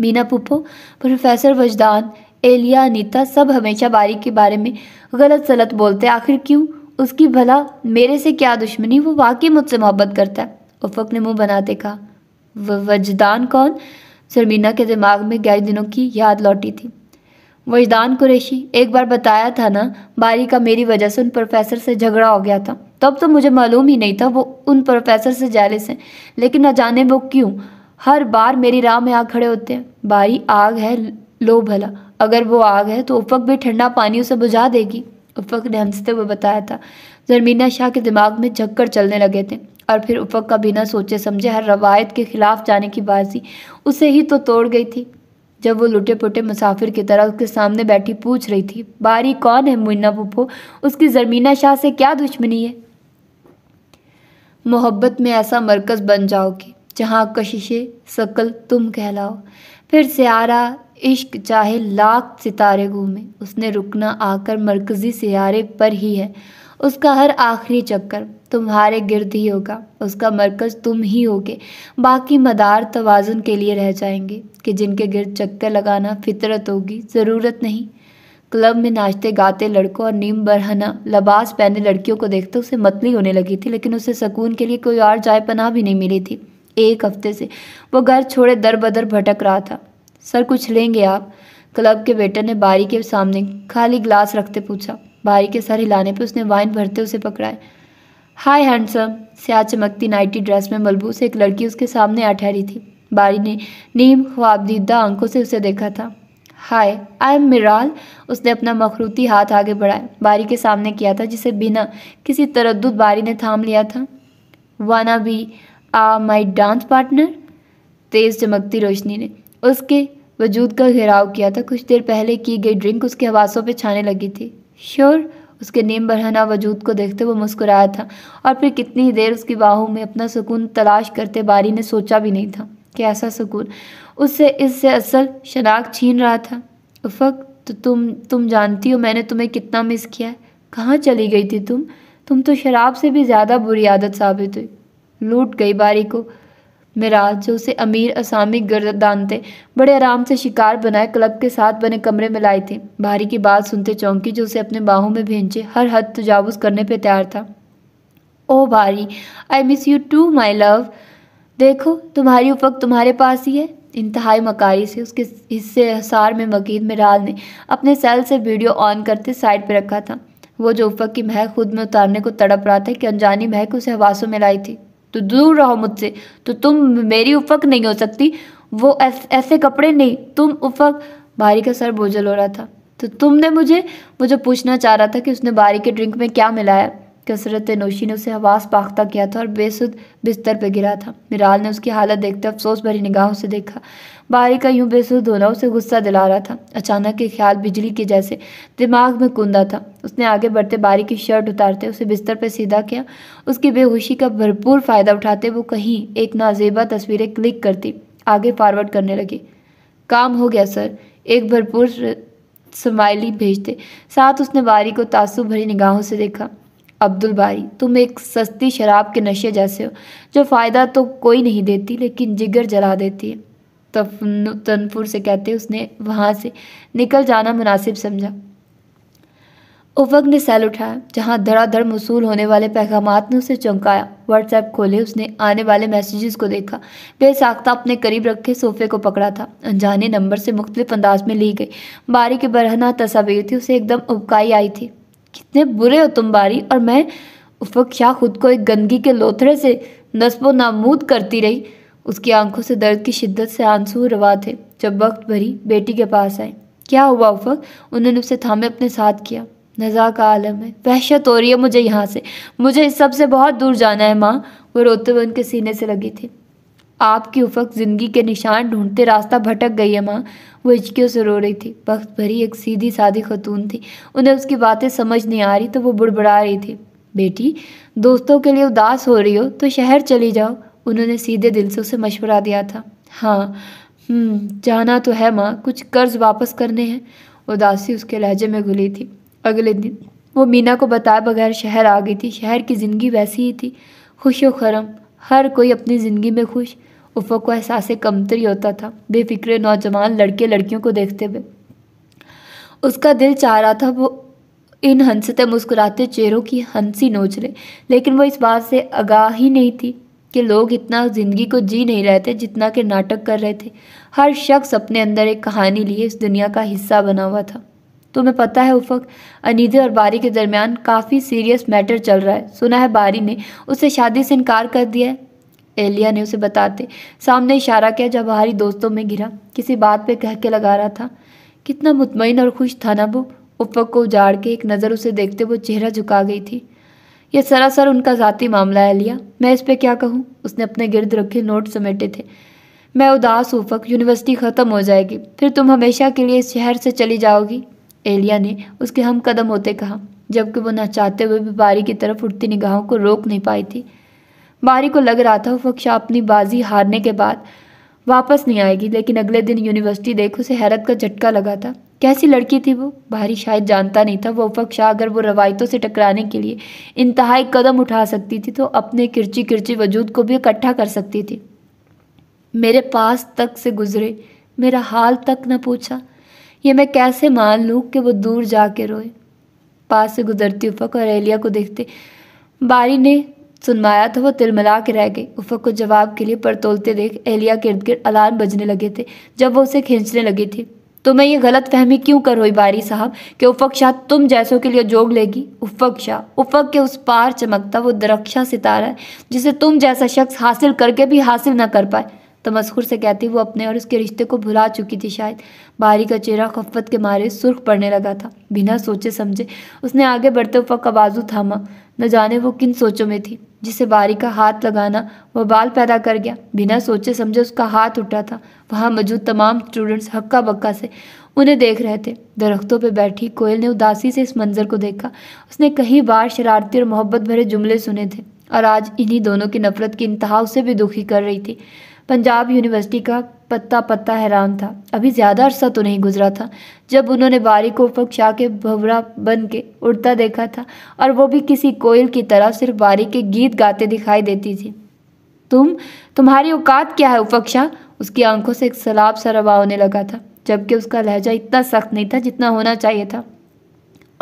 मीना पुप्पो प्रोफेसर वजदान एलिया अनीता सब हमेशा बारी के बारे में गलत सलत बोलते आखिर क्यों उसकी भला मेरे से क्या दुश्मनी वो वाकई मुझसे मोहब्बत करता है उफ़क ने मुंह बनाते कहा वजदान कौन सरमीना के दिमाग में गए दिनों की याद लौटी थी वजदान कुरेशी एक बार बताया था ना बारी का मेरी वजह से उन प्रोफेसर से झगड़ा हो गया था तब तो मुझे मालूम ही नहीं था वो उन प्रोफेसर से जाले हैं लेकिन न जाने वो क्यों हर बार मेरी राह में आ खड़े होते हैं बारी आग है लो भला अगर वो आग है तो उफक भी ठंडा पानी उसे बुझा देगी उफक ने हंसते हुए बताया था जरमीना शाह के दिमाग में झक्कर चलने लगे थे और फिर उफक का बिना सोचे समझे हर रवायत के खिलाफ जाने की बाजी उसे ही तो तोड़ गई थी जब वो लुटे पुटे मुसाफिर की तरह उसके सामने बैठी पूछ रही थी बारी कौन है मुन्ना पुप्पो उसकी जरमीना शाह से क्या दुश्मनी है मोहब्बत में ऐसा मरकज़ बन कि जहाँ कशिशे सकल तुम कहलाओ फिर सियारा इश्क चाहे लाख सितारे घूमे उसने रुकना आकर मरकज़ी सियारे पर ही है उसका हर आखिरी चक्कर तुम्हारे गिरद ही होगा उसका मरकज तुम ही होगे बाकी मदार तोज़ुन के लिए रह जाएंगे कि जिनके गिरद चक्कर लगाना फितरत होगी ज़रूरत नहीं क्लब में नाचते गाते लड़कों और नीम बरहना लबास पहने लड़कियों को देखते उसे मतली होने लगी थी लेकिन उसे सकून के लिए कोई और जाय पनाह भी नहीं मिली थी एक हफ्ते से वो घर छोड़े दर बदर भटक रहा था सर कुछ लेंगे आप क्लब के बेटे ने बारी के सामने खाली ग्लास रखते पूछा भाई के सर हिलाने पर उसने वाइन भरते उसे पकड़ाए हाय हैंडसम स्या चमकती नाइटी ड्रेस में मलबूस एक लड़की उसके सामने आ ठहरी थी बारी ने नीम ख्वाबदीदा आंखों से उसे देखा था हाय आई एम मिराल उसने अपना मखरूती हाथ आगे बढ़ाया बारी के सामने किया था जिसे बिना किसी तरद बारी ने थाम लिया था wanna be a my dance partner तेज़ चमकती रोशनी ने उसके वजूद का घेराव किया था कुछ देर पहले की गई ड्रिंक उसके हवासों पर छाने लगी थी श्योर उसके नीम बरहना वजूद को देखते हुए मुस्कुराया था और फिर कितनी ही देर उसकी बाहों में अपना सुकून तलाश करते बारी ने सोचा भी नहीं था कि ऐसा सुकून उससे इससे असल शनाख छीन रहा था उफक तो तुम तुम जानती हो मैंने तुम्हें कितना मिस किया है कहाँ चली गई थी तुम तुम तो शराब से भी ज़्यादा बुरी आदत साबित हुई लूट गई बारी को मिराज जो उसे अमीर असामी गर्दान थे बड़े आराम से शिकार बनाए क्लब के साथ बने कमरे में लाए थे भारी की बात सुनते चौंकी जो उसे अपने बाहों में भेजे हर हद तजावुज़ करने पर तैयार था ओ भारी I miss you too my love देखो तुम्हारी उपक तुम्हारे पास ही है इंतहाई मकारी से उसके हिस्से हसार में मकीद मिराल ने अपने सेल से वीडियो ऑन करते साइड पर रखा था वो जो उपक की महक खुद में उतारने को तड़प रहा था कि अनजानी महक उसे हवासों में लाई थी तो दूर रहो मुझसे तो तुम मेरी उफक नहीं हो सकती वो ऐस, ऐसे कपड़े नहीं तुम उफक बारी का सर बोझल हो रहा था तो तुमने मुझे वो जो पूछना चाह रहा था कि उसने बारी के ड्रिंक में क्या मिलाया कसरत नोशी ने उसे हवास पाख्ता किया था और बेसुद बिस्तर पर गिरा था मिराल ने उसकी हालत देखते अफसोस भरी निगाहों से देखा बारी का यूं बेसुद होना उसे गुस्सा दिला रहा था अचानक के ख्याल बिजली के जैसे दिमाग में कुंदा था उसने आगे बढ़ते बारी की शर्ट उतारते उसे बिस्तर पर सीधा किया उसकी बेहोशी का भरपूर फ़ायदा उठाते वो कहीं एक नाजेबा तस्वीरें क्लिक करती आगे फॉरवर्ड करने लगी काम हो गया सर एक भरपूर स्माइली भेजते साथ उसने बारी को तासुब भरी निगाहों से देखा अब्दुल भाई तुम एक सस्ती शराब के नशे जैसे हो जो फ़ायदा तो कोई नहीं देती लेकिन जिगर जला देती है तनपुर से कहते उसने वहाँ से निकल जाना मुनासिब समझा उफक ने सेल उठाया जहाँ धड़ाधड़ मसूल होने वाले पैगाम ने उसे चौंकाया व्हाट्सएप खोले उसने आने वाले मैसेजेस को देखा बेसाख्ता अपने करीब रखे सोफे को पकड़ा था अनजाने नंबर से मुख्तलिफ अंदाज में ली गई बारी की बरहना तस्वीर थी उसे एकदम उबकाई आई थी कितने बुरे हो तुम बारी और मैं उस वक्त क्या खुद को एक गंदगी के लोथड़े से नस्बो नामूद करती रही उसकी आंखों से दर्द की शिद्दत से आंसू रवा थे जब वक्त भरी बेटी के पास आए क्या हुआ उफक उन्होंने उसे थामे अपने साथ किया नज़ा का आलम है वहशत हो रही है मुझे यहाँ से मुझे इस सब से बहुत दूर जाना है माँ वो रोते हुए उनके सीने से लगी थी आपकी उफक जिंदगी के निशान ढूंढते रास्ता भटक गई है माँ वो हिचकियों से रो रही थी वक्त भरी एक सीधी सादी खतून थी उन्हें उसकी बातें समझ नहीं आ रही तो वो बुड़बुड़ा रही थी बेटी दोस्तों के लिए उदास हो रही हो तो शहर चली जाओ उन्होंने सीधे दिल से उसे मशवरा दिया था हाँ हम्म, जाना तो है माँ कुछ कर्ज वापस करने हैं उदासी उसके लहजे में घुली थी अगले दिन वो मीना को बताए बगैर शहर आ गई थी शहर की ज़िंदगी वैसी ही थी खुश व खरम हर कोई अपनी ज़िंदगी में खुश उफ़ा को एहसास कमतरी होता था बेफिक्र नौजवान लड़के लड़कियों को देखते हुए उसका दिल चाह रहा था वो इन हंसते मुस्कुराते चेहरों की हंसी नोच ले। लेकिन वो इस बात से आगाह ही नहीं थी कि लोग इतना ज़िंदगी को जी नहीं रहे थे जितना के नाटक कर रहे थे हर शख्स अपने अंदर एक कहानी लिए इस दुनिया का हिस्सा बना हुआ था तुम्हें पता है उफक अनीदे और बारी के दरमियान काफ़ी सीरियस मैटर चल रहा है सुना है बारी ने उसे शादी से इनकार कर दिया है एलिया ने उसे बताते सामने इशारा किया जब बाहरी दोस्तों में घिरा किसी बात पे कह के लगा रहा था कितना मुतमिन और खुश था ना वो उपक को उजाड़ के एक नज़र उसे देखते वो चेहरा झुका गई थी यह सरासर उनका ज़ाती मामला है लिया मैं इस पर क्या कहूँ उसने अपने गिरद रखे नोट समेटे थे मैं उदास उफक यूनिवर्सिटी ख़त्म हो जाएगी फिर तुम हमेशा के लिए इस शहर से चली जाओगी एलिया ने उसके हम कदम होते कहा जबकि वो ना चाहते हुए व्यापारी की तरफ उठती निगाहों को रोक नहीं पाई थी मारी को लग रहा था फक्षा अपनी बाजी हारने के बाद वापस नहीं आएगी लेकिन अगले दिन यूनिवर्सिटी देख उसे हैरत का झटका लगा था कैसी लड़की थी वो बाहरी शायद जानता नहीं था वो उफक शाह अगर वो रवायतों से टकराने के लिए इंतहाई कदम उठा सकती थी तो अपने किरची किरची वजूद को भी इकट्ठा कर सकती थी मेरे पास तक से गुजरे मेरा हाल तक न पूछा ये मैं कैसे मान लूँ कि वो दूर जा के रोए पास से गुजरती उफक और एलिया को देखते बारी ने सुनवाया था वह तिलमिला के रह गई उफक को जवाब के लिए परतोलते देख एहलिया के इर्द गिर्द अलार्म बजने लगे थे जब वह उसे खींचने लगी थी मैं ये गलत फहमी क्यों कर रोई बारी साहब कि उफक शाह तुम जैसों के लिए जोग लेगी उफक शाह उफक के उस पार चमकता वो दरख्शा सितारा है जिसे तुम जैसा शख्स हासिल करके भी हासिल ना कर पाए तमस्कुर से कहती वो अपने और उसके रिश्ते को भुला चुकी थी शायद बारी का चेहरा खफत के मारे सुर्ख पड़ने लगा था बिना सोचे समझे उसने आगे बढ़ते उफक का बाजू थामा न जाने वो किन सोचों में थी जिसे बारी का हाथ लगाना वह बाल पैदा कर गया बिना सोचे समझे उसका हाथ उठा था वहाँ मौजूद तमाम स्टूडेंट्स हक्का बक्का से उन्हें देख रहे थे दरख्तों पर बैठी कोयल ने उदासी से इस मंजर को देखा उसने कई बार शरारती और मोहब्बत भरे जुमले सुने थे और आज इन्हीं दोनों की नफरत की इंतहा उसे भी दुखी कर रही थी पंजाब यूनिवर्सिटी का पत्ता पत्ता हैरान था अभी ज़्यादा अरसा तो नहीं गुजरा था जब उन्होंने बारी को शाह के भवरा बन के उड़ता देखा था और वो भी किसी कोयल की तरह सिर्फ बारी के गीत गाते दिखाई देती थी तुम तुम्हारी औकात क्या है उपक्षा उसकी आंखों से एक सलाब सा रवा होने लगा था जबकि उसका लहजा इतना सख्त नहीं था जितना होना चाहिए था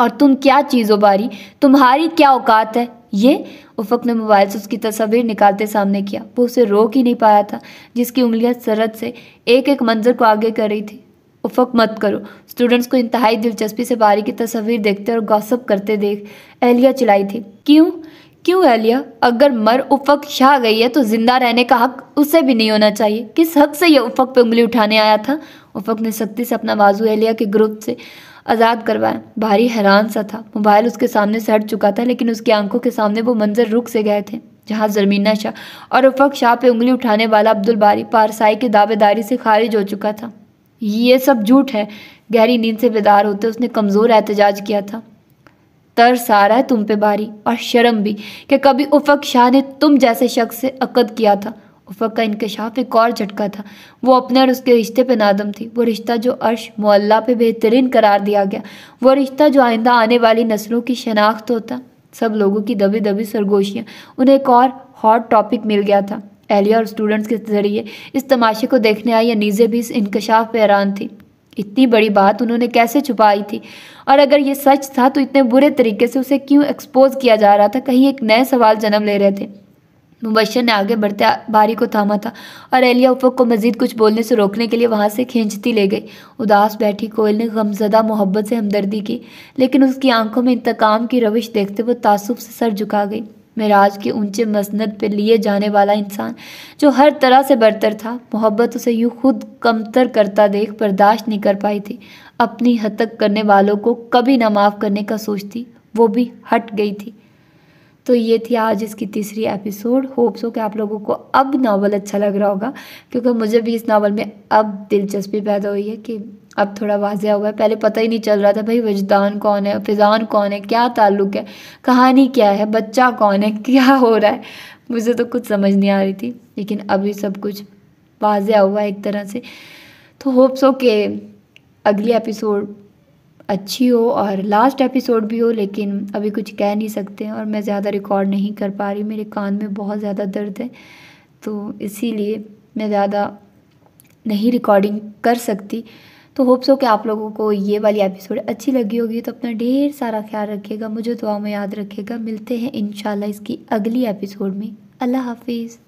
और तुम क्या चीज़ हो बारी तुम्हारी क्या औकात है ये उफक ने मोबाइल से उसकी तस्वीर निकालते सामने किया वो उसे रोक ही नहीं पाया था जिसकी उंगलियां सरद से एक एक मंजर को आगे कर रही थी उफक मत करो स्टूडेंट्स को इंतहाई दिलचस्पी से बारी की तस्वीर देखते और गौसअप करते देख एहलिया चिलई थी क्यों क्यों एहलिया अगर मर उफक छा गई है तो जिंदा रहने का हक उसे भी नहीं होना चाहिए किस हक से यह उफक पर उंगली उठाने आया था उफक ने सख्ती से अपना बाजू एहलिया के ग्रुप से आज़ाद करवाया भारी हैरान सा था मोबाइल उसके सामने सट चुका था लेकिन उसकी आंखों के सामने वो मंजर रुक से गए थे जहाँ जरमीना शाह और उफक शाह पे उंगली उठाने वाला अब्दुल बारी पारसाई के दावेदारी से खारिज हो चुका था ये सब झूठ है गहरी नींद से बेदार होते उसने कमज़ोर एहतजाज किया था तरस आ रहा है तुम पे बारी और शर्म भी कि कभी उफक शाह ने तुम जैसे शख्स से अकद किया था उफ़क़ का इंकशाफ एक और झटका था वो अपने और उसके रिश्ते पे नादम थी वो रिश्ता जो अर्श मोल्ला पे बेहतरीन करार दिया गया वो रिश्ता जो आइंदा आने वाली नस्लों की शनाख्त होता सब लोगों की दबी दबी सरगोशियाँ उन्हें एक और हॉट टॉपिक मिल गया था एहलिया और स्टूडेंट्स के ज़रिए इस तमाशे को देखने आई अनीज़ें भी इस इंकशाफ पर हैरान थी इतनी बड़ी बात उन्होंने कैसे छुपाई थी और अगर ये सच था तो इतने बुरे तरीके से उसे क्यों एक्सपोज किया जा रहा था कहीं एक नए सवाल जन्म ले रहे थे मुबशर ने आगे बढ़ते बारी को थामा था और एलिया उफक को मजीद कुछ बोलने से रोकने के लिए वहाँ से खींचती ले गई उदास बैठी कोयल ने गमजदा मोहब्बत से हमदर्दी की लेकिन उसकी आंखों में इंतकाम की रविश देखते वो तासुब से सर झुका गई महराज के ऊंचे मसनद पर लिए जाने वाला इंसान जो हर तरह से बरतर था मोहब्बत उसे यूँ खुद कमतर करता देख बर्दाश्त नहीं कर पाई थी अपनी हतक करने वालों को कभी ना माफ़ करने का सोचती वो भी हट गई थी तो ये थी आज इसकी तीसरी एपिसोड होप्स हो कि आप लोगों को अब नावल अच्छा लग रहा होगा क्योंकि मुझे भी इस नावल में अब दिलचस्पी पैदा हुई है कि अब थोड़ा वाजह हुआ है पहले पता ही नहीं चल रहा था भाई वजदान कौन है फिजान कौन है क्या ताल्लुक है कहानी क्या है बच्चा कौन है (laughs) क्या हो रहा है मुझे तो कुछ समझ नहीं आ रही थी लेकिन अभी सब कुछ वाजह हुआ है एक तरह से तो होप्स हो कि अगली एपिसोड अच्छी हो और लास्ट एपिसोड भी हो लेकिन अभी कुछ कह नहीं सकते और मैं ज़्यादा रिकॉर्ड नहीं कर पा रही मेरे कान में बहुत ज़्यादा दर्द है तो इसीलिए मैं ज़्यादा नहीं रिकॉर्डिंग कर सकती तो होप्स हो कि आप लोगों को ये वाली एपिसोड अच्छी लगी होगी तो अपना ढेर सारा ख्याल रखिएगा मुझे दुआ में याद रखिएगा मिलते हैं इन इसकी अगली एपिसोड में अल्लाह हाफिज़